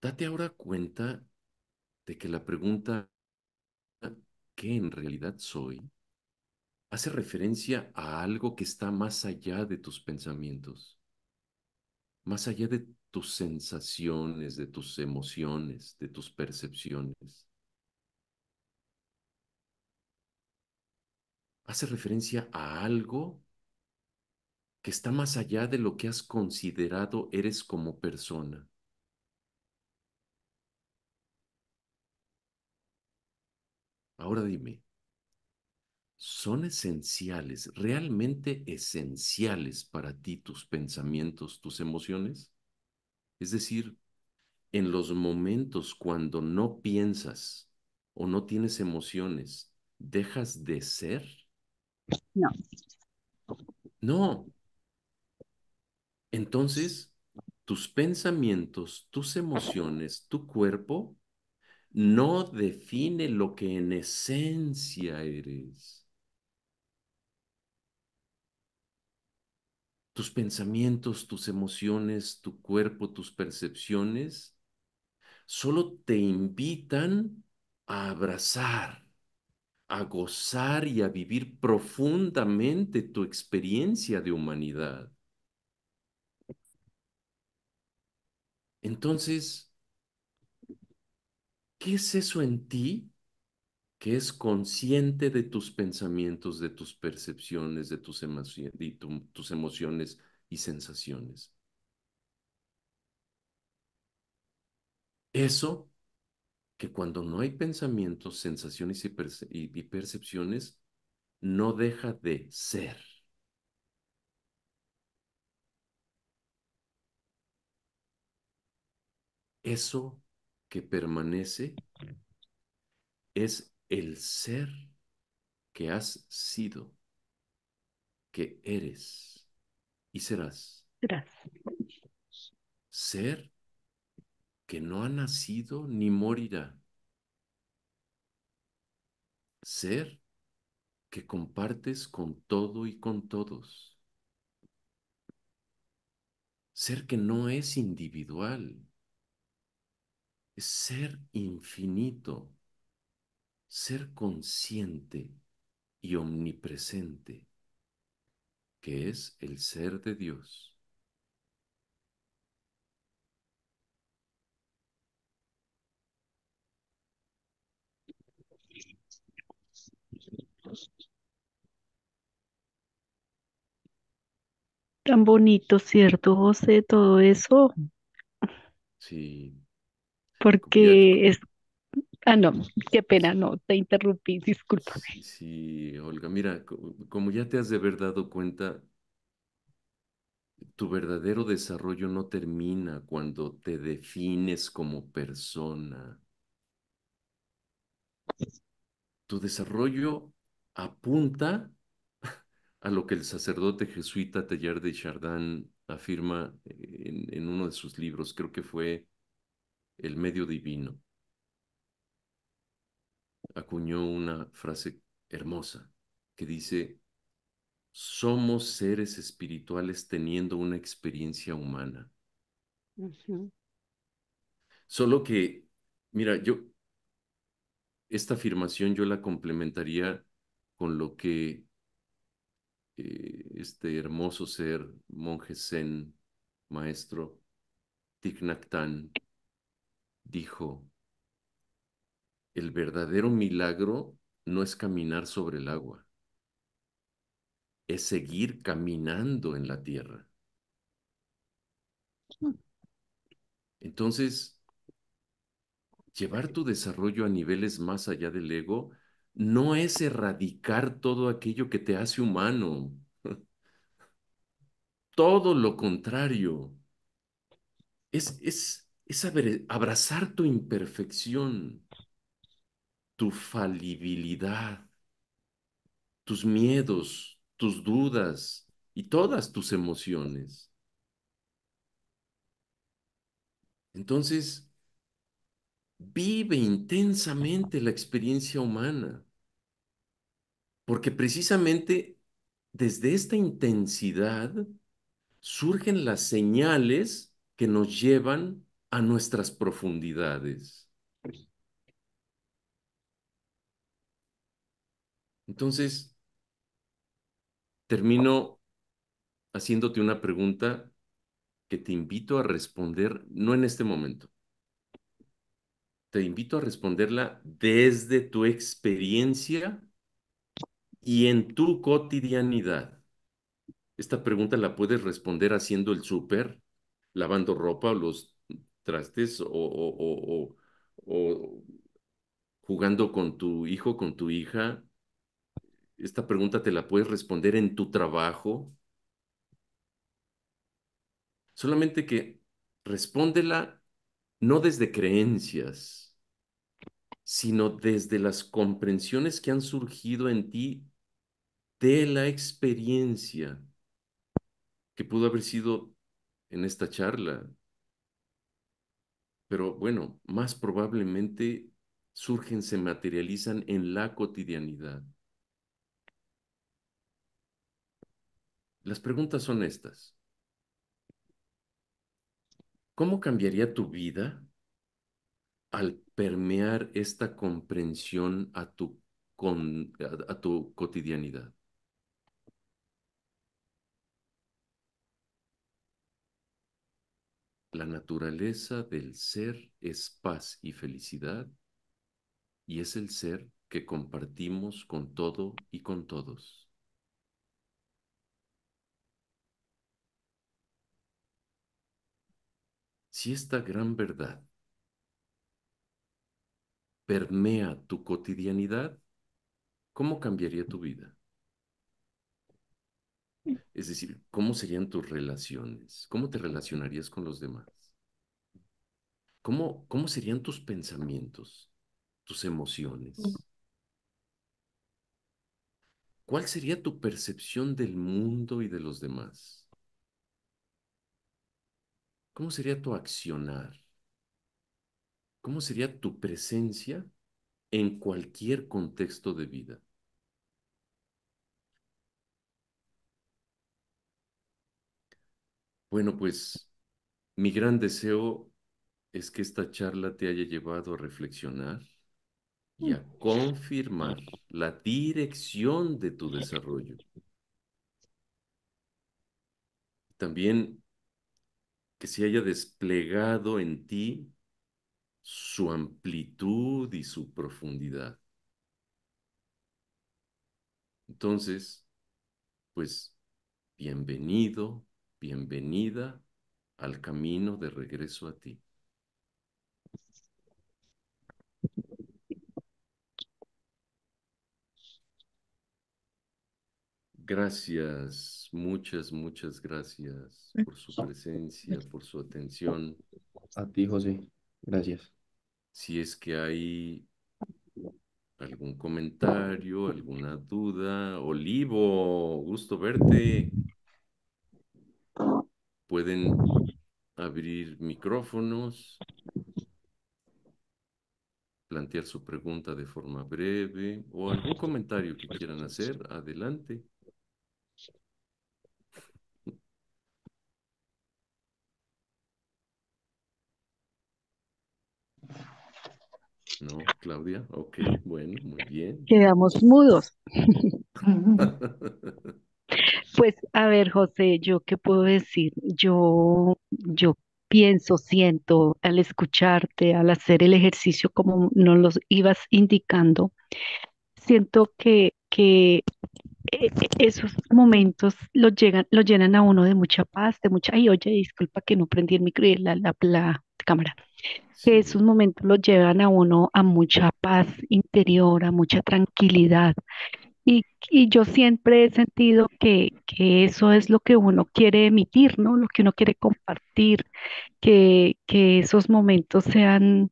S1: Date ahora cuenta de que la pregunta ¿qué en realidad soy? hace referencia a algo que está más allá de tus pensamientos, más allá de tus sensaciones, de tus emociones, de tus percepciones. hace referencia a algo que está más allá de lo que has considerado eres como persona. Ahora dime, ¿son esenciales, realmente esenciales para ti tus pensamientos, tus emociones? Es decir, en los momentos cuando no piensas o no tienes emociones, ¿dejas de ser? No. No. Entonces, tus pensamientos, tus emociones, tu cuerpo no define lo que en esencia eres. Tus pensamientos, tus emociones, tu cuerpo, tus percepciones, solo te invitan a abrazar a gozar y a vivir profundamente tu experiencia de humanidad. Entonces, ¿qué es eso en ti que es consciente de tus pensamientos, de tus percepciones, de tus, tus emociones y sensaciones? Eso que cuando no hay pensamientos, sensaciones y, percepciones, no deja de ser. Eso que permanece es el ser que has sido, que eres y serás. Ser que no ha nacido ni morirá. Ser que compartes con todo y con todos. Ser que no es individual. Es ser infinito. Ser consciente y omnipresente, que es el ser de Dios.
S5: Tan bonito, ¿cierto, José? Todo eso,
S1: Sí,
S5: porque es... Ah, no, qué pena, no, te interrumpí,
S6: discúlpame.
S1: sí, Olga, mira, como ya te has de haber dado cuenta, tu verdadero desarrollo no termina cuando te defines como persona. Tu desarrollo apunta a lo que el sacerdote jesuita Teilhard de Chardin afirma en, uno de sus libros, creo que fue El medio divino. Acuñó una frase hermosa que dice, somos seres espirituales teniendo una experiencia humana. Solo que, mira, yo, esta afirmación yo la complementaría con lo que eh, este hermoso ser, monje zen, maestro, Thich dijo, el verdadero milagro no es caminar sobre el agua, es seguir caminando en la tierra. Mm. Entonces, llevar tu desarrollo a niveles más allá del ego no es erradicar todo aquello que te hace humano. [laughs] Todo lo contrario. Es, es, es abrazar tu imperfección, tu falibilidad, tus miedos, tus dudas y todas tus emociones. Entonces, vive intensamente la experiencia humana. Porque precisamente desde esta intensidad surgen las señales que nos llevan a nuestras profundidades. Entonces, termino haciéndote una pregunta que te invito a responder, no en este momento. Te invito a responderla desde tu experiencia y en tu cotidianidad, esta pregunta la puedes responder haciendo el súper, lavando ropa o los trastes o, jugando con tu hijo, con tu hija. Esta pregunta te la puedes responder en tu trabajo. Solamente que respóndela no desde creencias, sino desde las comprensiones que han surgido en ti de la experiencia que pudo haber sido en esta charla. Pero bueno, más probablemente surgen, se materializan en la cotidianidad. Las preguntas son estas. ¿Cómo cambiaría tu vida al permear esta comprensión a tu, tu cotidianidad? La naturaleza del ser es paz y felicidad y es el ser que compartimos con todo y con todos. Si esta gran verdad permea tu cotidianidad, ¿cómo cambiaría tu vida? Es decir, ¿cómo serían tus relaciones? ¿Cómo te relacionarías con los demás? ¿Cómo, cómo serían tus pensamientos, tus emociones? Mm. ¿Cuál sería tu percepción del mundo y de los demás? ¿Cómo sería tu accionar? ¿Cómo sería tu presencia en cualquier contexto de vida? Bueno, pues mi gran deseo es que esta charla te haya llevado a reflexionar y mm. a confirmar la dirección de tu desarrollo. También que se haya desplegado en ti su amplitud y su profundidad. Entonces, pues, bienvenido, bienvenida al camino de regreso a ti. Gracias, muchas, muchas gracias por su presencia, por su atención. A ti, José. Gracias. Si es que hay algún comentario, alguna duda. Olivo, gusto verte. Pueden abrir micrófonos, plantear su pregunta de forma breve o algún comentario que quieran hacer. Adelante. No, Claudia. Ok, bueno, muy bien. Quedamos mudos. [laughs]
S5: Pues a ver, José, yo qué puedo decir. Yo, yo pienso, siento al escucharte, al hacer el ejercicio como nos los ibas indicando, siento que, que eh, eh, esos momentos los llegan, llenan a uno de mucha paz, de mucha, ay, oye, disculpa que no prendí el micro y la, cámara. Que esos momentos lo llevan a uno a mucha paz interior, a mucha tranquilidad. Y, yo siempre he sentido que, eso es lo que uno quiere emitir, ¿no? Lo que uno quiere compartir, que, esos momentos sean,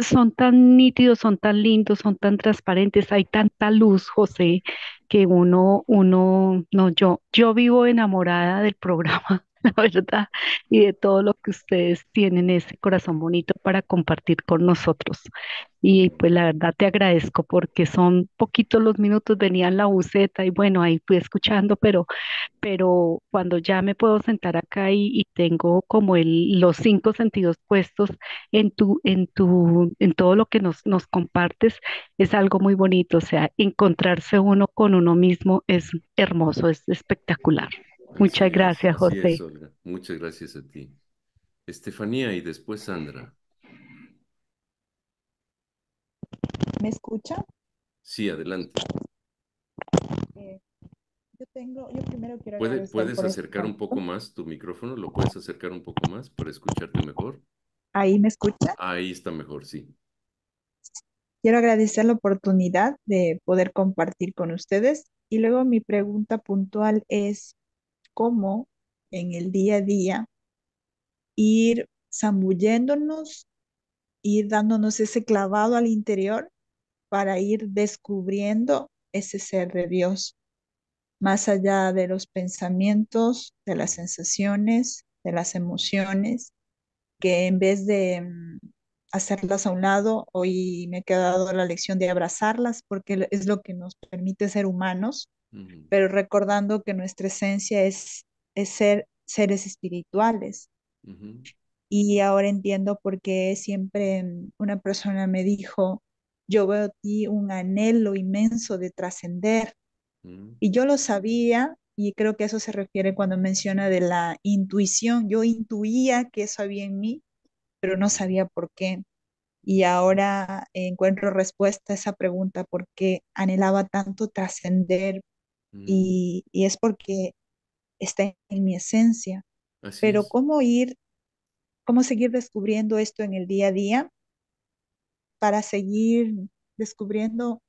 S5: son tan nítidos, son tan lindos, son tan transparentes, hay tanta luz, José, que uno, uno, no, yo, yo vivo enamorada del programa [laughs] la verdad, y de todo lo que ustedes tienen, ese corazón bonito para compartir con nosotros. Y pues la verdad te agradezco porque son poquitos los minutos, venía la buceta y bueno, ahí fui escuchando, pero, pero cuando ya me puedo sentar acá y, y tengo como el, los cinco sentidos puestos en tu, en tu, en todo lo que nos, nos compartes, es algo muy bonito. O sea, encontrarse uno con uno mismo es hermoso, es espectacular. Muchas gracias,
S1: José. Muchas gracias a ti. Estefanía y después Sandra. ¿Me escucha? Sí, adelante.
S2: Eh, yo tengo, yo primero quiero. ¿Puedes este acercar un poco
S1: más tu micrófono? ¿Lo puedes acercar un poco más para escucharte mejor?
S2: ¿Ahí me escucha?
S1: Ahí está mejor, sí.
S2: Quiero agradecer la oportunidad de poder compartir con ustedes. Y luego mi pregunta puntual es, cómo en el día a día ir zambulléndonos, ir dándonos ese clavado al interior para ir descubriendo ese ser de Dios, más allá de los pensamientos, de las sensaciones, de las emociones, que en vez de mm, hacerlas a un lado, hoy me he quedado la lección de abrazarlas porque es lo que nos permite ser humanos, pero recordando que nuestra esencia es, es ser seres espirituales. Y ahora entiendo por qué siempre una persona me dijo, yo veo a ti un anhelo inmenso de trascender. Mm. Y yo lo sabía y creo que eso se refiere cuando menciona de la intuición. Yo intuía que eso había en mí, pero no sabía por qué. Y ahora encuentro respuesta a esa pregunta, ¿por qué anhelaba tanto trascender? Mm. Y, es porque está en mi esencia. Pero ¿cómo ir, cómo seguir descubriendo esto en el día a día para seguir descubriendo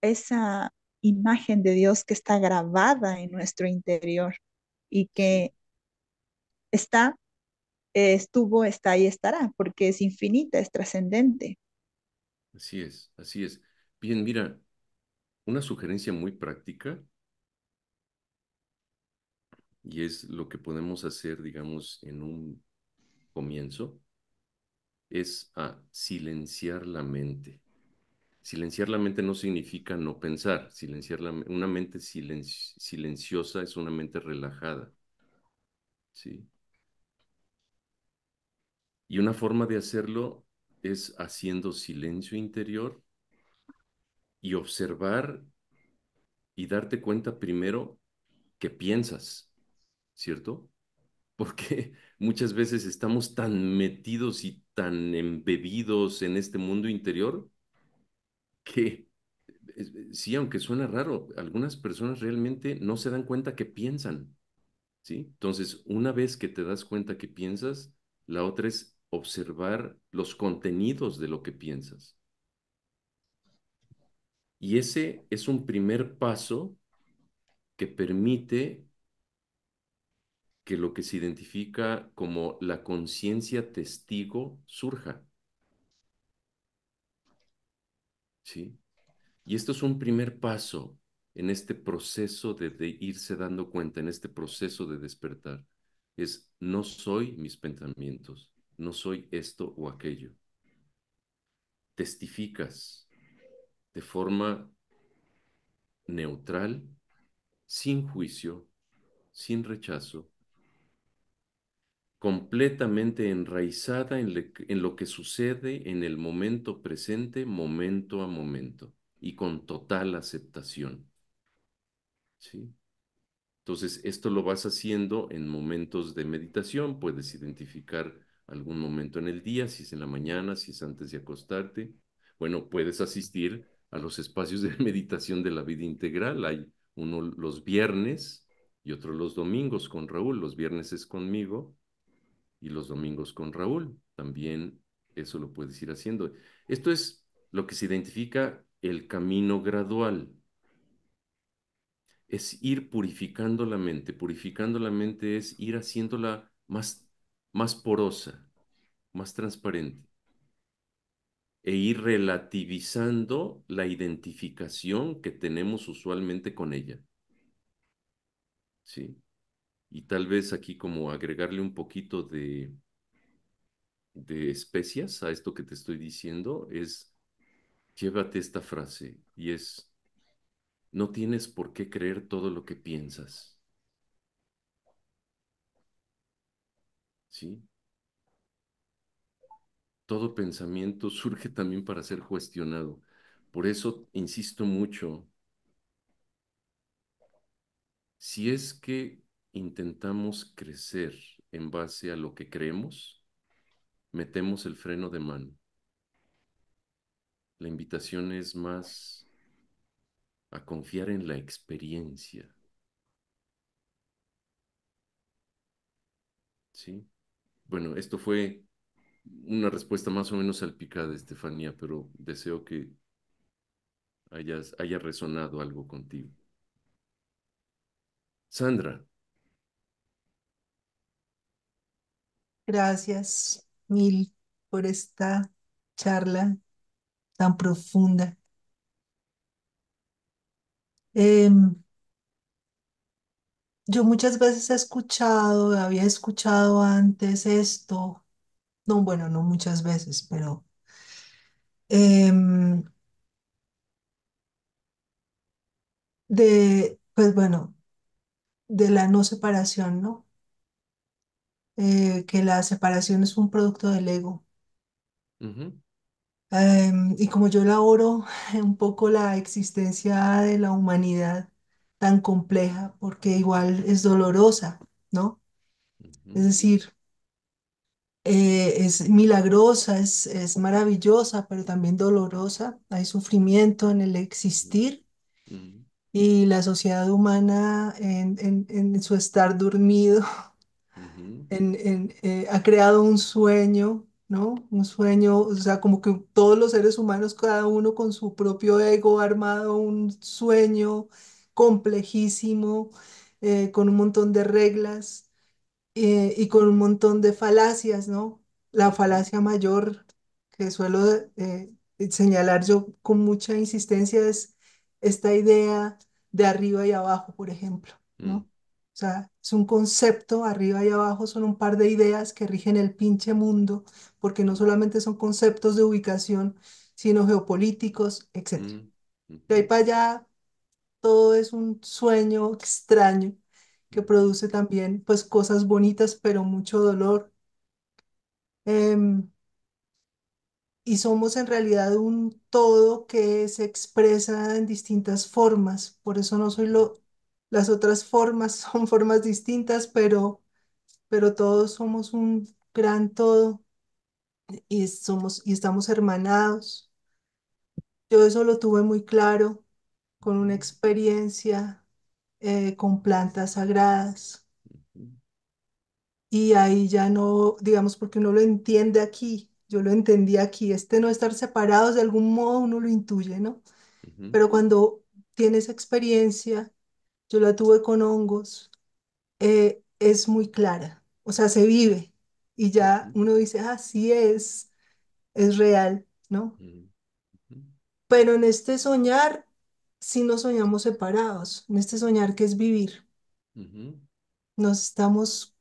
S2: esa imagen de Dios que está grabada en nuestro interior y que está, estuvo, está y estará, porque es infinita, es trascendente.
S1: Así es, así es. Bien, mira, una sugerencia muy práctica y es lo que podemos hacer, digamos, en un comienzo, es a silenciar la mente. Silenciar la mente no significa no pensar. Silenciar una mente silenciosa es una mente relajada. ¿Sí? Y una forma de hacerlo es haciendo silencio interior y observar y darte cuenta primero que piensas, ¿cierto? [laughs] Porque muchas veces estamos tan metidos y tan embebidos en este mundo interior que, sí, aunque suena raro, algunas personas realmente no se dan cuenta que piensan, ¿sí? Entonces, una vez que te das cuenta que piensas, la otra es observar los contenidos de lo que piensas. Y ese es un primer paso que permite que lo que se identifica como la conciencia testigo surja. ¿Sí? Y esto es un primer paso en este proceso de, de, irse dando cuenta, en este proceso de despertar. Es no soy mis pensamientos, no soy esto o aquello. Testificas de forma neutral, sin juicio, sin rechazo, completamente enraizada en, lo que sucede en el momento presente, momento a momento, y con total aceptación. Entonces, esto lo vas haciendo en momentos de meditación, puedes identificar algún momento en el día, si es en la mañana, si es antes de acostarte. Bueno, puedes asistir a los espacios de [laughs] meditación de la vida integral. Hay uno los viernes y otro los domingos con Raúl. Los viernes es conmigo y los domingos con Raúl. También eso lo puedes ir haciendo. Esto es lo que se identifica el camino gradual. Es ir purificando la mente. Purificando la mente es ir haciéndola más, más porosa, más transparente e ir relativizando la identificación que tenemos usualmente con ella. ¿Sí? Y tal vez aquí como agregarle un poquito de, especias a esto que te estoy diciendo es, llévate esta frase y es, no tienes por qué creer todo lo que piensas. ¿Sí? todo pensamiento surge también para ser cuestionado. Por eso insisto mucho, si es que intentamos crecer en base a lo que creemos, metemos el freno de mano. La invitación es más a confiar en la experiencia. ¿Sí? Bueno, esto fue una respuesta más o menos salpicada, Estefanía, pero deseo que hayas, haya resonado algo contigo. Sandra.
S4: Gracias mil por esta charla tan profunda. Em, yo muchas veces he escuchado, había escuchado antes esto no, bueno, no muchas veces, pero em, de, pues bueno, de la no separación, ¿no? Eh, que la separación es un producto del ego. Em, y como yo laboro [laughs] un poco la existencia de la humanidad tan compleja, porque igual es dolorosa, ¿no? Es decir, eh, es milagrosa, es, es, maravillosa, pero también dolorosa. Hay sufrimiento en el existir y la sociedad humana en, su estar dormido [laughs] eh, ha creado un sueño, ¿no? Un sueño, o sea, como que todos los seres humanos, cada uno con su propio ego, ha armado un sueño complejísimo, eh, con un montón de reglas eh, y con un montón de falacias, ¿no? La falacia mayor que suelo eh, señalar yo con mucha insistencia es esta idea de arriba y abajo, por ejemplo, ¿no? Mm. O sea, es un concepto, arriba y abajo son un par de ideas que rigen el pinche mundo, porque no solamente son conceptos de ubicación, sino geopolíticos, etc. Mm, de ahí para allá, todo es un sueño extraño que produce también pues cosas bonitas, pero mucho dolor. Em, y somos en realidad un todo que se expresa en distintas formas. Por eso no soy lo... Las otras formas [laughs] son formas distintas, pero, pero todos somos un gran todo y, somos, y estamos hermanados. Yo eso lo tuve muy claro con una experiencia eh, con plantas sagradas. Y ahí ya no, digamos, porque uno lo entiende aquí, yo lo entendí aquí, este no estar separados de algún modo uno lo intuye, ¿no? Pero cuando tienes experiencia, yo la tuve con hongos, eh, es muy clara, o sea, se vive y ya uno dice, así ah, es, es real, ¿no? Pero en este soñar si nos soñamos separados, en este soñar que es vivir. Nos estamos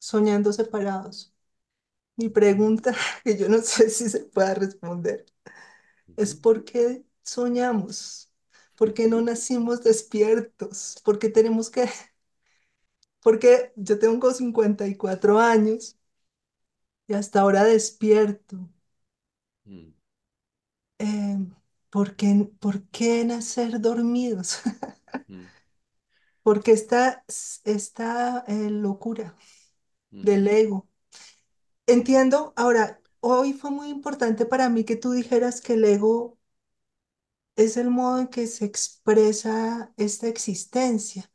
S4: soñando separados. Mi pregunta, [laughs] que yo no sé si se pueda responder, es por qué soñamos, por qué no nacimos despiertos, por qué tenemos que, [laughs] porque yo tengo 54 años y hasta ahora despierto. eh, ¿por qué, nacer dormidos? [laughs] Mm. Porque está esta eh, locura mm. del ego. Entiendo, ahora, hoy fue muy importante para mí que tú dijeras que el ego es el modo en que se expresa esta existencia.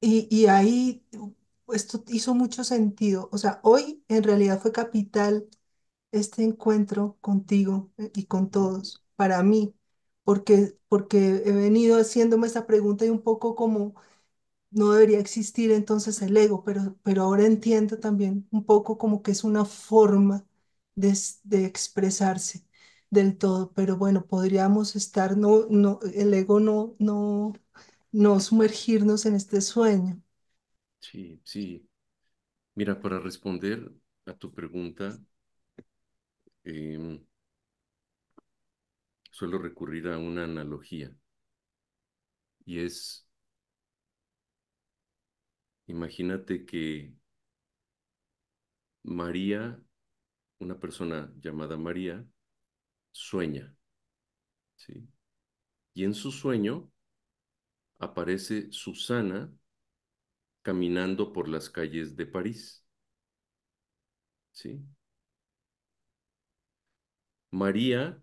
S4: y, y, ahí uh, esto hizo mucho sentido. O sea, hoy en realidad fue capital este encuentro contigo eh, y con todos para mí, porque, porque he venido haciéndome esta pregunta y un poco como no debería existir entonces el ego, pero, pero ahora entiendo también un poco como que es una forma de, expresarse del todo, pero bueno, podríamos estar, no, no, el ego no, no, no sumergirnos en este sueño.
S1: Sí, sí. Mira, para responder a tu pregunta, em, suelo recurrir a una analogía y es, imagínate que María, una persona llamada María, sueña, ¿sí? Y en su sueño aparece Susana caminando por las calles de París, ¿sí? María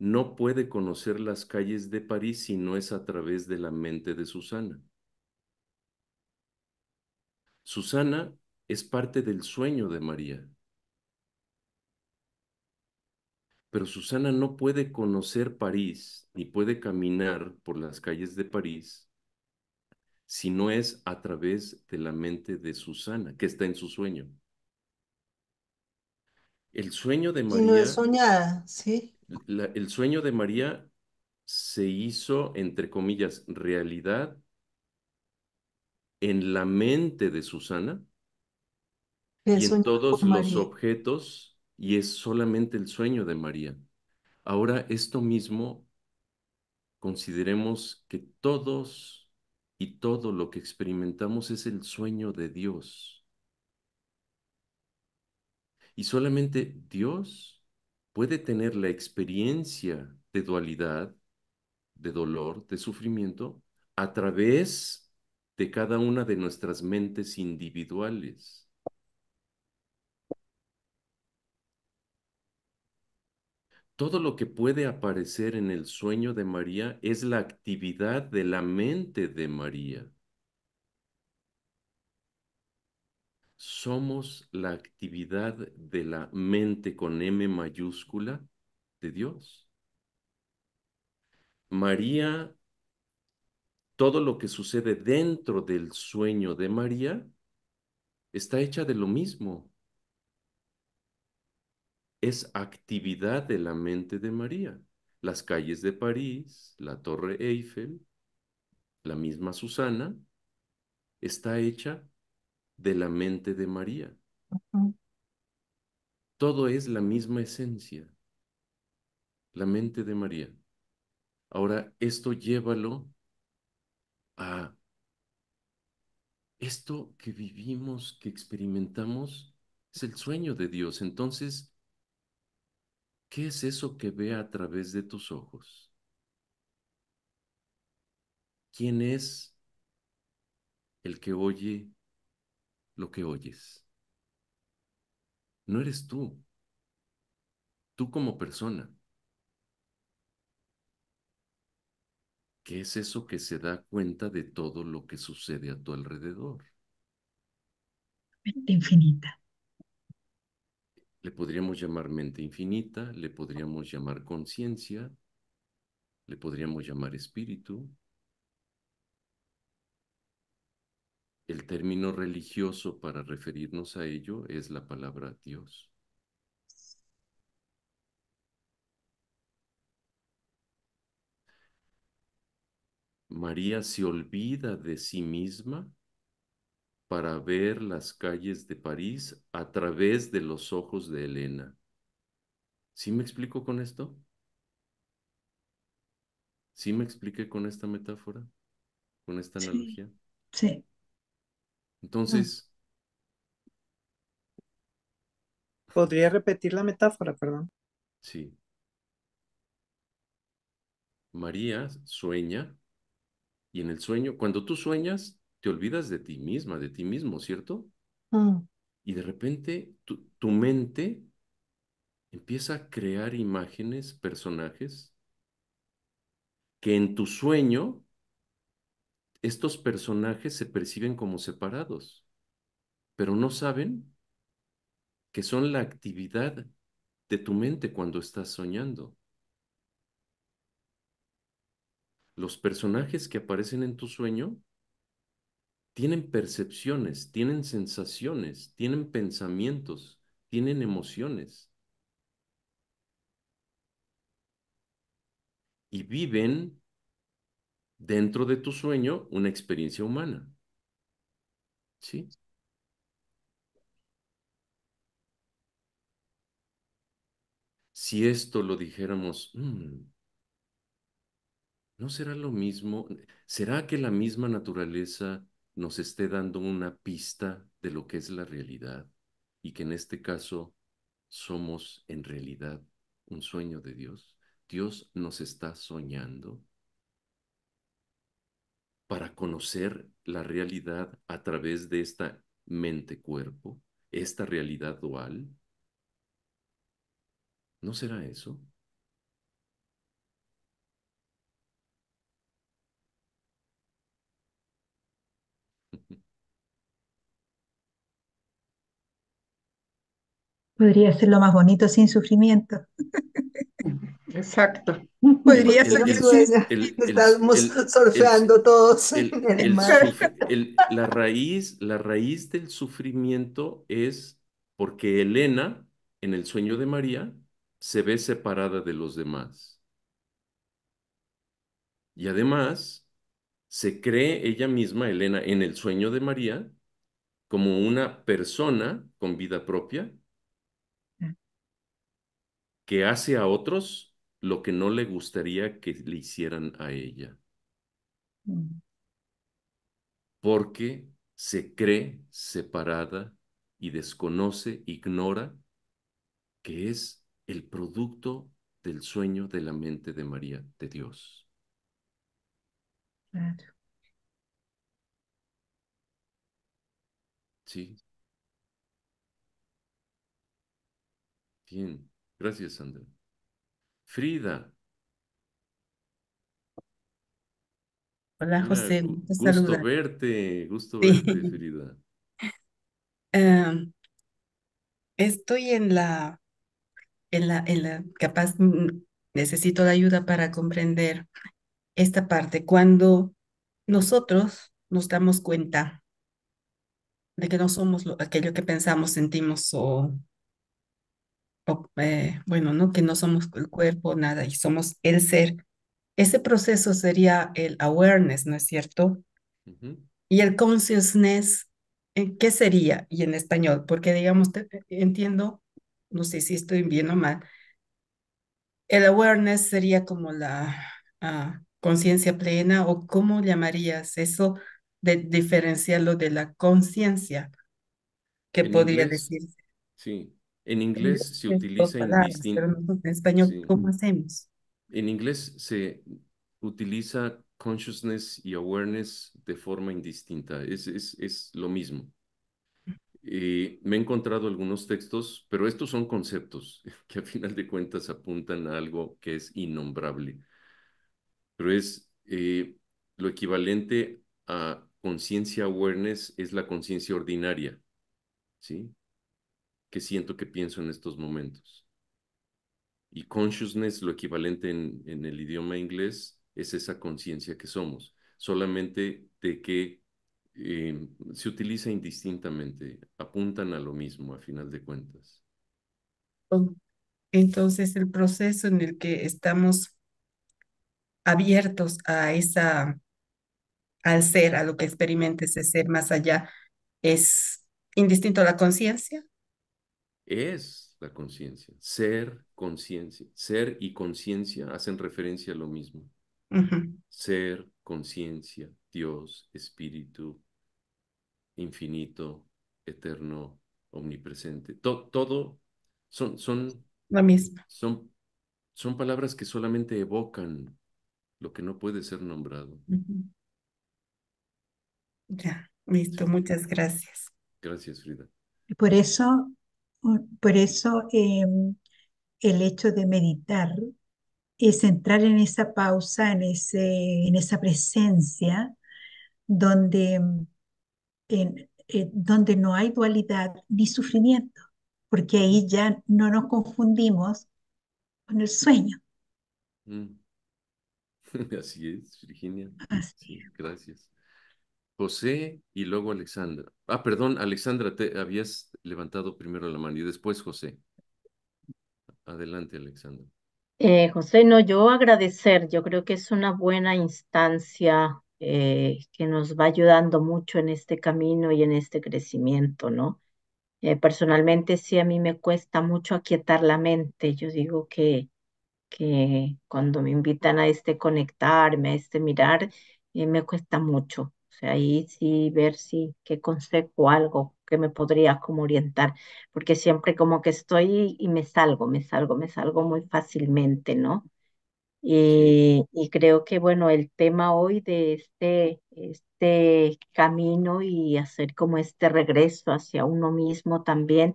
S1: no puede conocer las calles de París si no es a través de la mente de Susana. Susana es parte del sueño de María. Pero Susana no puede conocer París ni puede caminar por las calles de París si no es a través de la mente de Susana, que está en su sueño. El sueño de María. Si no es
S4: soñada, sí
S1: el sueño de María se hizo, entre comillas, realidad en la mente de Susana y en todos los objetos y es solamente el sueño de María. Ahora esto mismo consideremos que todos y todo lo que experimentamos es el sueño de Dios. Y solamente Dios puede tener la experiencia de dualidad, de dolor, de sufrimiento, a través de cada una de nuestras mentes individuales. Todo lo que puede aparecer en el sueño de María es la actividad de la mente de María. somos la actividad de la mente con M mayúscula de Dios. María, todo lo que sucede dentro del sueño de María, está hecha de lo mismo. Es actividad de la mente de María. Las calles de París, la torre Eiffel, la misma Susana, está hecha de la mente de María. Todo es la misma esencia, la mente de María. Ahora, esto llévalo a esto que vivimos, que experimentamos, es el sueño de Dios. Entonces, ¿qué es eso que ve a través de tus ojos? ¿Quién es el que oye lo que oyes. No eres tú, tú como persona. ¿Qué es eso que se da cuenta de todo lo que sucede a tu alrededor?
S6: Mente infinita.
S1: Le podríamos llamar mente infinita, le podríamos llamar conciencia, le podríamos llamar espíritu, el término religioso para referirnos a ello es la palabra Dios. María se olvida de sí misma para ver las calles de París a través de los ojos de Elena. ¿Sí me explico con esto? ¿Sí me expliqué con esta metáfora? ¿Con esta analogía? Sí. sí. Mm. Entonces...
S6: ¿Podría repetir la metáfora, perdón?
S1: Sí. María sueña y en el sueño, cuando tú sueñas, te olvidas de ti misma, de ti mismo, ¿cierto? Mm. Y de repente tu, mente empieza a crear imágenes, personajes, que en tu sueño estos personajes se perciben como separados, pero no saben que son la actividad de tu mente cuando estás soñando. Los personajes que aparecen en tu sueño tienen percepciones, tienen sensaciones, tienen pensamientos, tienen emociones. Y viven dentro de tu sueño una experiencia humana. ¿Sí? Si esto lo dijéramos, mm, ¿no será lo mismo? ¿Será que la misma naturaleza nos esté dando una pista de lo que es la realidad y que en este caso somos en realidad un sueño de Dios? Dios nos está soñando para conocer la realidad a través de esta mente-cuerpo, esta realidad dual? ¿No será eso?
S2: [laughs] Podría ser lo más bonito sin sufrimiento. [laughs]
S4: Exacto. Podría ser estamos
S1: surfeando
S4: todos en el mar.
S1: la, raíz, la raíz del sufrimiento es porque Elena, en el sueño de María, se ve separada de los demás. Y además, se cree ella misma, Elena, en el sueño de María, como una persona con vida propia mm. que hace a otros lo que no le gustaría que le hicieran a ella. Mm. Porque se cree separada y desconoce, ignora que es el producto del sueño de la mente de María, de Dios. Sí. Bien, gracias, Sandra. Frida.
S7: Hola José, gusto gusto verte,
S1: gusto verte, Frida. [laughs]
S7: Em, estoy en la, en la, en la, capaz mm, necesito la ayuda para comprender esta parte. Cuando nosotros nos damos cuenta de que no somos aquello que pensamos, sentimos o eh, bueno, ¿no? Que no somos el cuerpo, nada, y somos el ser. Ese proceso sería el awareness, ¿no es cierto? Y el consciousness, eh, ¿qué sería? Y en español, porque digamos, eh, entiendo, no sé si estoy bien o mal, el awareness sería como la ah, conciencia plena o cómo llamarías eso de diferenciarlo de la conciencia que podría decirse.
S1: Sí, en inglés se utiliza en español, ¿cómo hacemos? En inglés se utiliza consciousness y awareness de forma indistinta. Es, es, es lo mismo. Eh, me he encontrado algunos textos, pero estos son conceptos [laughs] que a final de cuentas apuntan a algo que es innombrable. Pero es eh, lo equivalente a conciencia awareness es la conciencia ordinaria, ¿sí? que siento que pienso en estos momentos. Y consciousness, lo equivalente en, el idioma inglés, es esa conciencia que somos, solamente de que eh, se utiliza indistintamente, apuntan a lo mismo a final de cuentas.
S7: Oh, entonces, el proceso en el que estamos abiertos a esa, al ser, a lo que experimentes ese ser más allá, es indistinto a la conciencia
S1: es la conciencia. Ser, conciencia. Ser y conciencia hacen referencia a lo mismo. Ser, conciencia, Dios, espíritu, infinito, eterno, omnipresente. todo son, son, la misma Son, son palabras que solamente evocan lo que no puede ser nombrado.
S7: Ya, listo. Muchas
S2: gracias.
S1: Gracias, Frida.
S2: Por eso por eso em, el hecho de meditar es entrar en esa pausa, en, ese, en esa presencia donde, eh, donde no hay dualidad ni sufrimiento, porque ahí mm. ya no nos confundimos con el sueño.
S1: Mm. [laughs] Así es, Virginia. Así Gracias. José y luego Alexandra. Ah, perdón, Alexandra, te habías levantado primero la mano y después José. Adelante, Alexandra.
S3: Eh, José, no, yo agradecer, yo creo que es una buena instancia eh, que nos va ayudando mucho en este camino y en este crecimiento, ¿no? Eh, personalmente sí a mí me cuesta mucho aquietar la mente, yo digo que, que cuando me invitan a este conectarme, a este mirar, me cuesta mucho, o sea, ahí sí ver si, que consejo, algo, que me podría como orientar, porque siempre como que estoy y me salgo, me salgo, me salgo muy fácilmente, ¿no? Y, y creo que, bueno, el tema hoy de este, este camino y hacer como este regreso hacia uno mismo también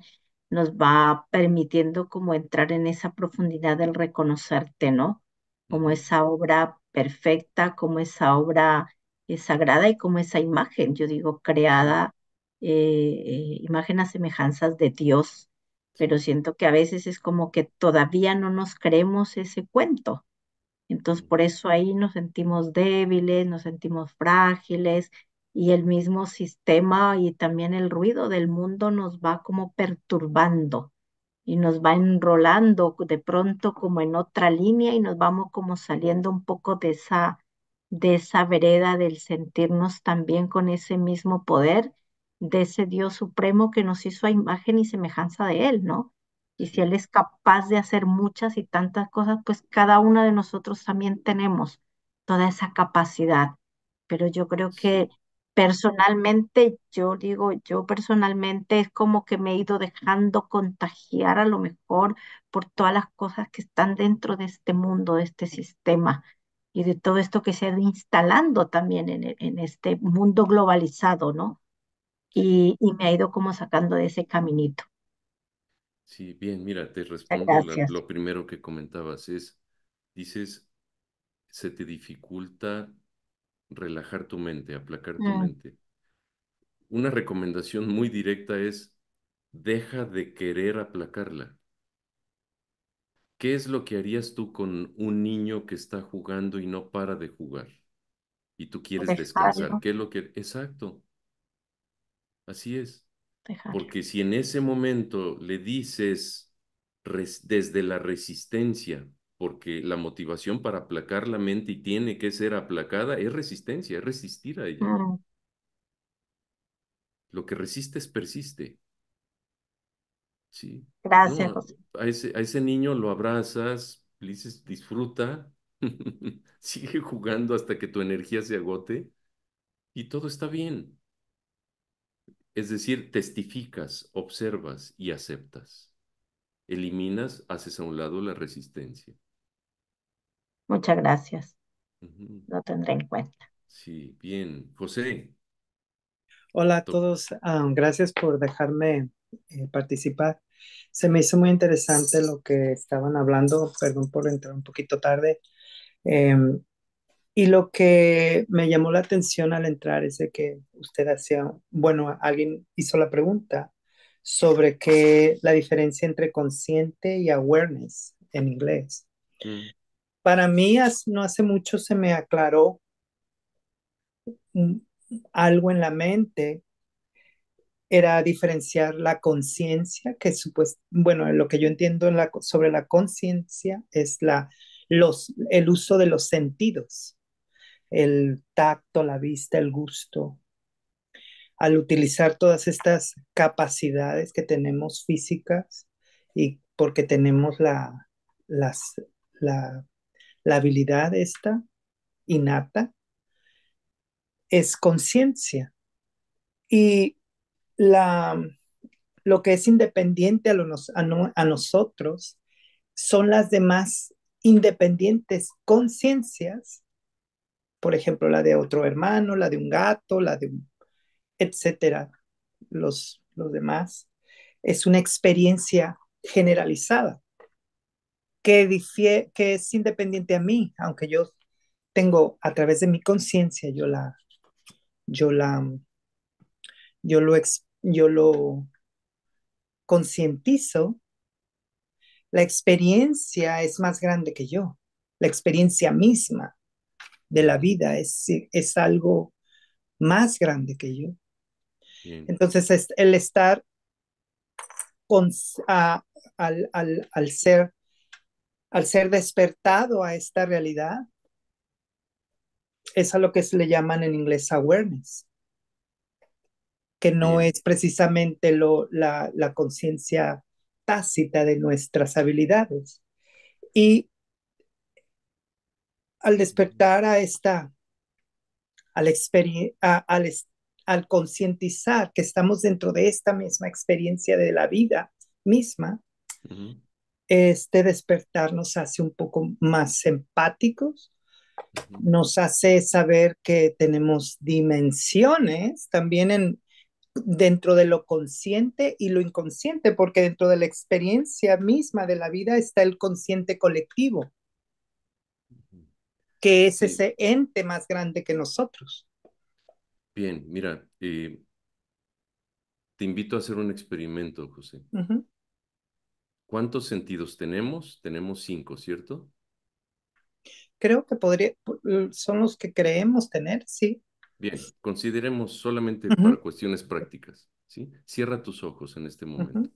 S3: nos va permitiendo como entrar en esa profundidad del reconocerte, ¿no? Como esa obra perfecta, como esa obra sagrada y como esa imagen, yo digo, creada eh, semejanzas de Dios, pero siento que a veces es como que todavía no nos creemos ese cuento. Entonces, por eso ahí nos sentimos débiles, nos sentimos frágiles y el mismo sistema y también el ruido del mundo nos va como perturbando y nos va enrolando de pronto como en otra línea y nos vamos como saliendo un poco de esa de esa vereda del sentirnos también con ese mismo poder de ese Dios supremo que nos hizo a imagen y semejanza de Él, ¿no? Y si Él es capaz de hacer muchas y tantas cosas, pues cada una de nosotros también tenemos toda esa capacidad. Pero yo creo que personalmente, yo digo, yo personalmente es como que me he ido dejando contagiar a lo mejor por todas las cosas que están dentro de este mundo, de este sistema y de todo esto que se ha ido instalando también en, en este mundo globalizado, ¿no? y, me ha ido como sacando de ese caminito.
S1: Sí, bien, mira, te respondo lo primero que comentabas es, dices, se te dificulta relajar tu mente, aplacar tu mm. mente. Una recomendación muy directa es, deja de querer aplacarla. ¿Qué es lo que harías tú con un niño que está jugando y no para de jugar? Y tú quieres descansar. ¿Qué es lo que... Exacto. Así es. Porque si en ese momento le dices desde la resistencia, porque la motivación para aplacar la mente y tiene que ser aplacada es resistencia, es resistir a ella. Lo que resistes persiste. Sí. Gracias, A ese, a ese niño lo abrazas, le dices disfruta, [laughs] sigue jugando hasta que tu energía se agote y todo está bien. Es decir, testificas, observas y aceptas. Eliminas, haces a un lado la resistencia.
S3: Muchas gracias. Lo tendré en cuenta.
S1: Sí, bien. José.
S3: Hola a todos.
S6: Ah, gracias por dejarme eh, participar. Se me hizo muy interesante lo que estaban hablando. Perdón por entrar un poquito tarde. Eh, y lo que me llamó la atención al entrar es de que usted hacía, bueno, alguien hizo la pregunta sobre qué la diferencia entre consciente y awareness en inglés. Mm. Para mí, no hace mucho se me aclaró algo en la mente era diferenciar la conciencia, que supuesto, bueno, lo que yo entiendo sobre la conciencia es la, el uso de los sentidos el tacto, la vista, el gusto. Al utilizar todas estas capacidades que tenemos físicas y porque tenemos la, las, la, habilidad esta innata, es conciencia. Y la, lo que es independiente a nosotros son las demás independientes conciencias por ejemplo, la de otro hermano, la de un gato, la de un, etcétera, los, los demás. Es una experiencia generalizada que, es independiente a mí, aunque yo tengo a través de mi conciencia, yo la, yo la, yo lo, yo lo concientizo, la experiencia es más grande que yo, la experiencia misma de la vida, es, es algo más grande que yo. Entonces, es el estar al, ser, al ser despertado a esta realidad, es a lo que se le llaman en inglés awareness, que no es precisamente lo, la, la conciencia tácita de nuestras habilidades. Y al despertar a esta, al, al, al concientizar que estamos dentro de esta misma experiencia de la vida misma, este despertar nos hace un poco más empáticos, nos hace saber que tenemos dimensiones también en, dentro de lo consciente y lo inconsciente, porque dentro de la experiencia misma de la vida está el consciente colectivo que es ese ente más grande que nosotros.
S1: Bien, mira, eh, te invito a hacer un experimento, José. ¿Cuántos sentidos tenemos? Tenemos cinco, ¿cierto?
S6: Creo que podría, son los que creemos tener, sí.
S1: Bien, consideremos solamente para cuestiones prácticas, ¿sí? Cierra tus ojos en este momento.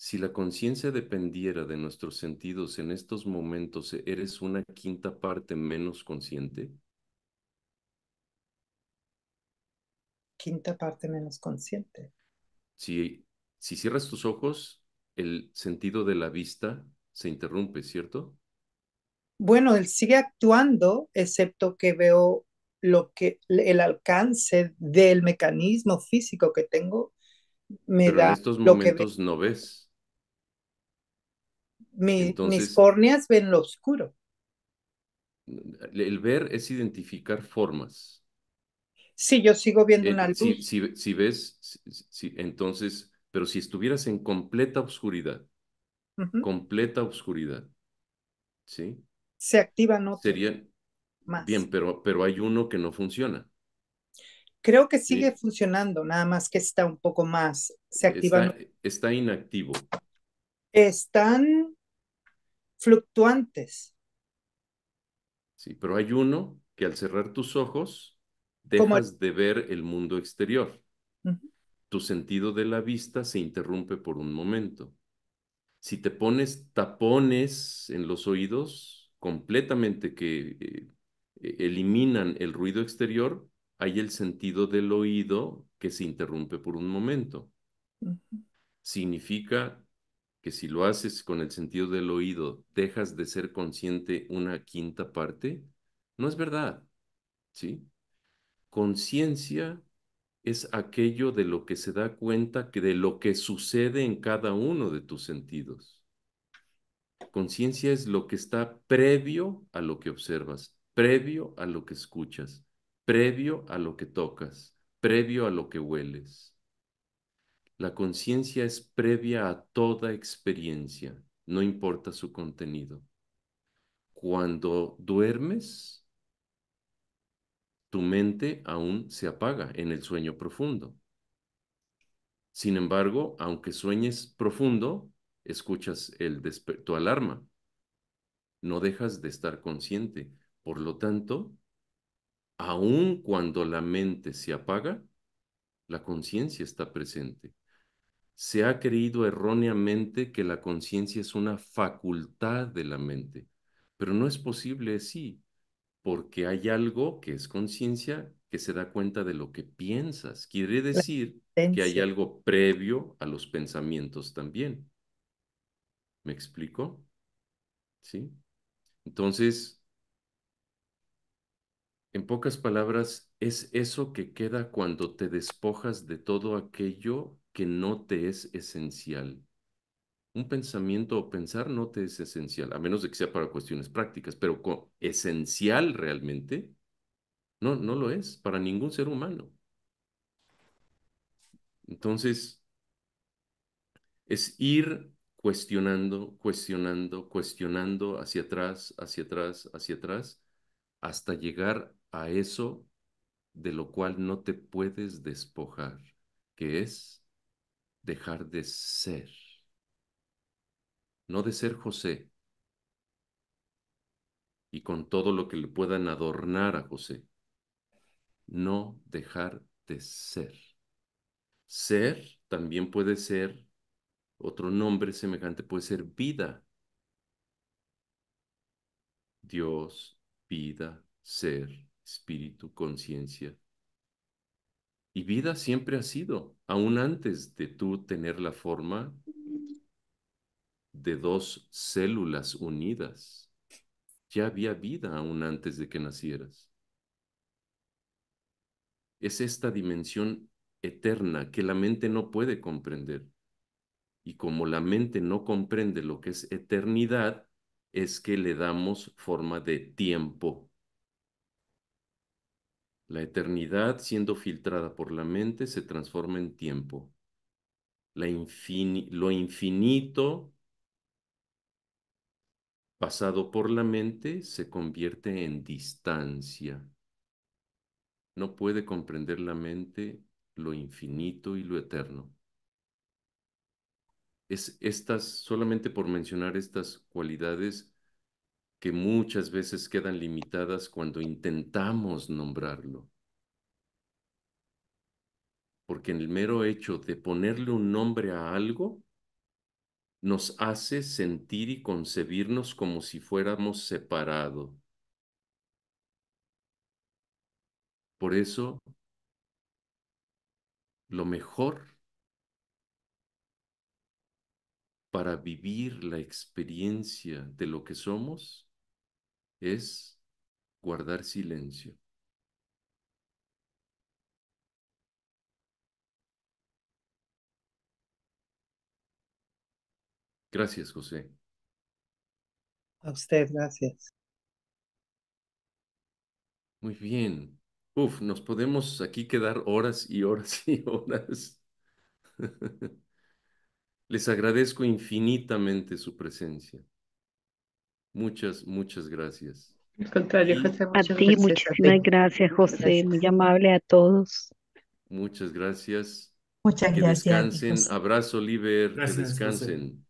S1: Si la conciencia dependiera de nuestros sentidos en estos momentos, ¿eres una quinta parte menos consciente?
S6: Quinta parte menos consciente.
S1: Si, cierras tus ojos, el sentido de la vista se interrumpe, ¿cierto?
S6: Bueno, él sigue actuando, excepto que veo lo que el alcance del mecanismo físico que tengo me da en estos momentos
S1: no ves
S6: mis córneas ven lo oscuro.
S1: El ver es identificar formas.
S6: Sí, yo sigo viendo eh, una luz.
S1: Si, ves, entonces, pero si estuvieras en completa oscuridad, completa oscuridad, ¿sí?
S6: Se activan otros. Serían, más.
S1: Bien, pero, pero hay uno que no funciona.
S6: Creo que sigue funcionando, nada más que está un poco más, se activa.
S1: está e, inactivo.
S6: Están fluctuantes.
S1: Sí, pero hay uno que al cerrar tus ojos dejas de ver el mundo exterior. Tu sentido de la vista se interrumpe por un momento. Si te pones tapones en los oídos completamente que eh, e-, eliminan el ruido exterior, hay el sentido del oído que se interrumpe por un momento. Significa que si lo haces con el sentido del oído, dejas de ser consciente una quinta parte, no es verdad. ¿Sí? Conciencia es aquello de lo que se da cuenta que de lo que sucede en cada uno de tus sentidos. Conciencia es lo que está previo a lo que observas, previo a lo que escuchas, previo a lo que tocas, previo a lo que hueles. La conciencia es previa a toda experiencia, no importa su contenido. Cuando duermes, tu mente aún se apaga en el sueño profundo. Sin embargo, aunque sueñes profundo, escuchas el tu alarma. No dejas de estar consciente. Por lo tanto, aun cuando la mente se apaga, la conciencia está presente se ha creído erróneamente que la conciencia es una facultad de la mente, pero no es posible, así, porque hay algo que es conciencia que se da cuenta de lo que piensas. Quiere decir que hay algo previo a los pensamientos también. ¿Me explico? ¿Sí? Entonces, en pocas palabras, es eso que queda cuando te despojas de todo aquello que no te es esencial. Un pensamiento o pensar no te es esencial, a menos de que sea para cuestiones prácticas, pero esencial realmente, no, no lo es para ningún ser humano. Entonces, es ir cuestionando, cuestionando, cuestionando hacia atrás, hacia atrás, hacia atrás, hasta llegar a eso de lo cual no te puedes despojar, que es dejar de ser. No de ser José. Y con todo lo que le puedan adornar a José. No dejar de ser. Ser también puede ser, otro nombre semejante puede ser vida. Dios, vida, ser, espíritu, conciencia, y vida siempre ha sido, aún antes de tú tener la forma de dos células unidas. Ya había vida aún antes de que nacieras. Es esta dimensión eterna que la mente no puede comprender. Y como la mente no comprende lo que es eternidad, es que le damos forma de tiempo. La eternidad, siendo filtrada por la mente, se transforma en tiempo. lo infinito, pasado por la mente, se convierte en distancia. No puede comprender la mente lo infinito y lo eterno. Es estas, solamente por mencionar estas cualidades, que muchas veces quedan limitadas cuando intentamos nombrarlo. Porque en el mero hecho de ponerle un nombre a algo nos hace sentir y concebirnos como si fuéramos separados. Por eso, lo mejor para vivir la experiencia de lo que somos es guardar silencio. Gracias, José.
S6: A usted, gracias.
S1: Muy bien. Uf, nos podemos aquí quedar horas y horas y [laughs] horas. Les agradezco infinitamente su presencia. Muchas, muchas gracias.
S4: Al contrario, José, a ti, gracias, muchísimas gracias, José. Muy
S5: amable a todos.
S1: Muchas gracias. Muchas que gracias. Descansen. Abrazo, Oliver. que descansen.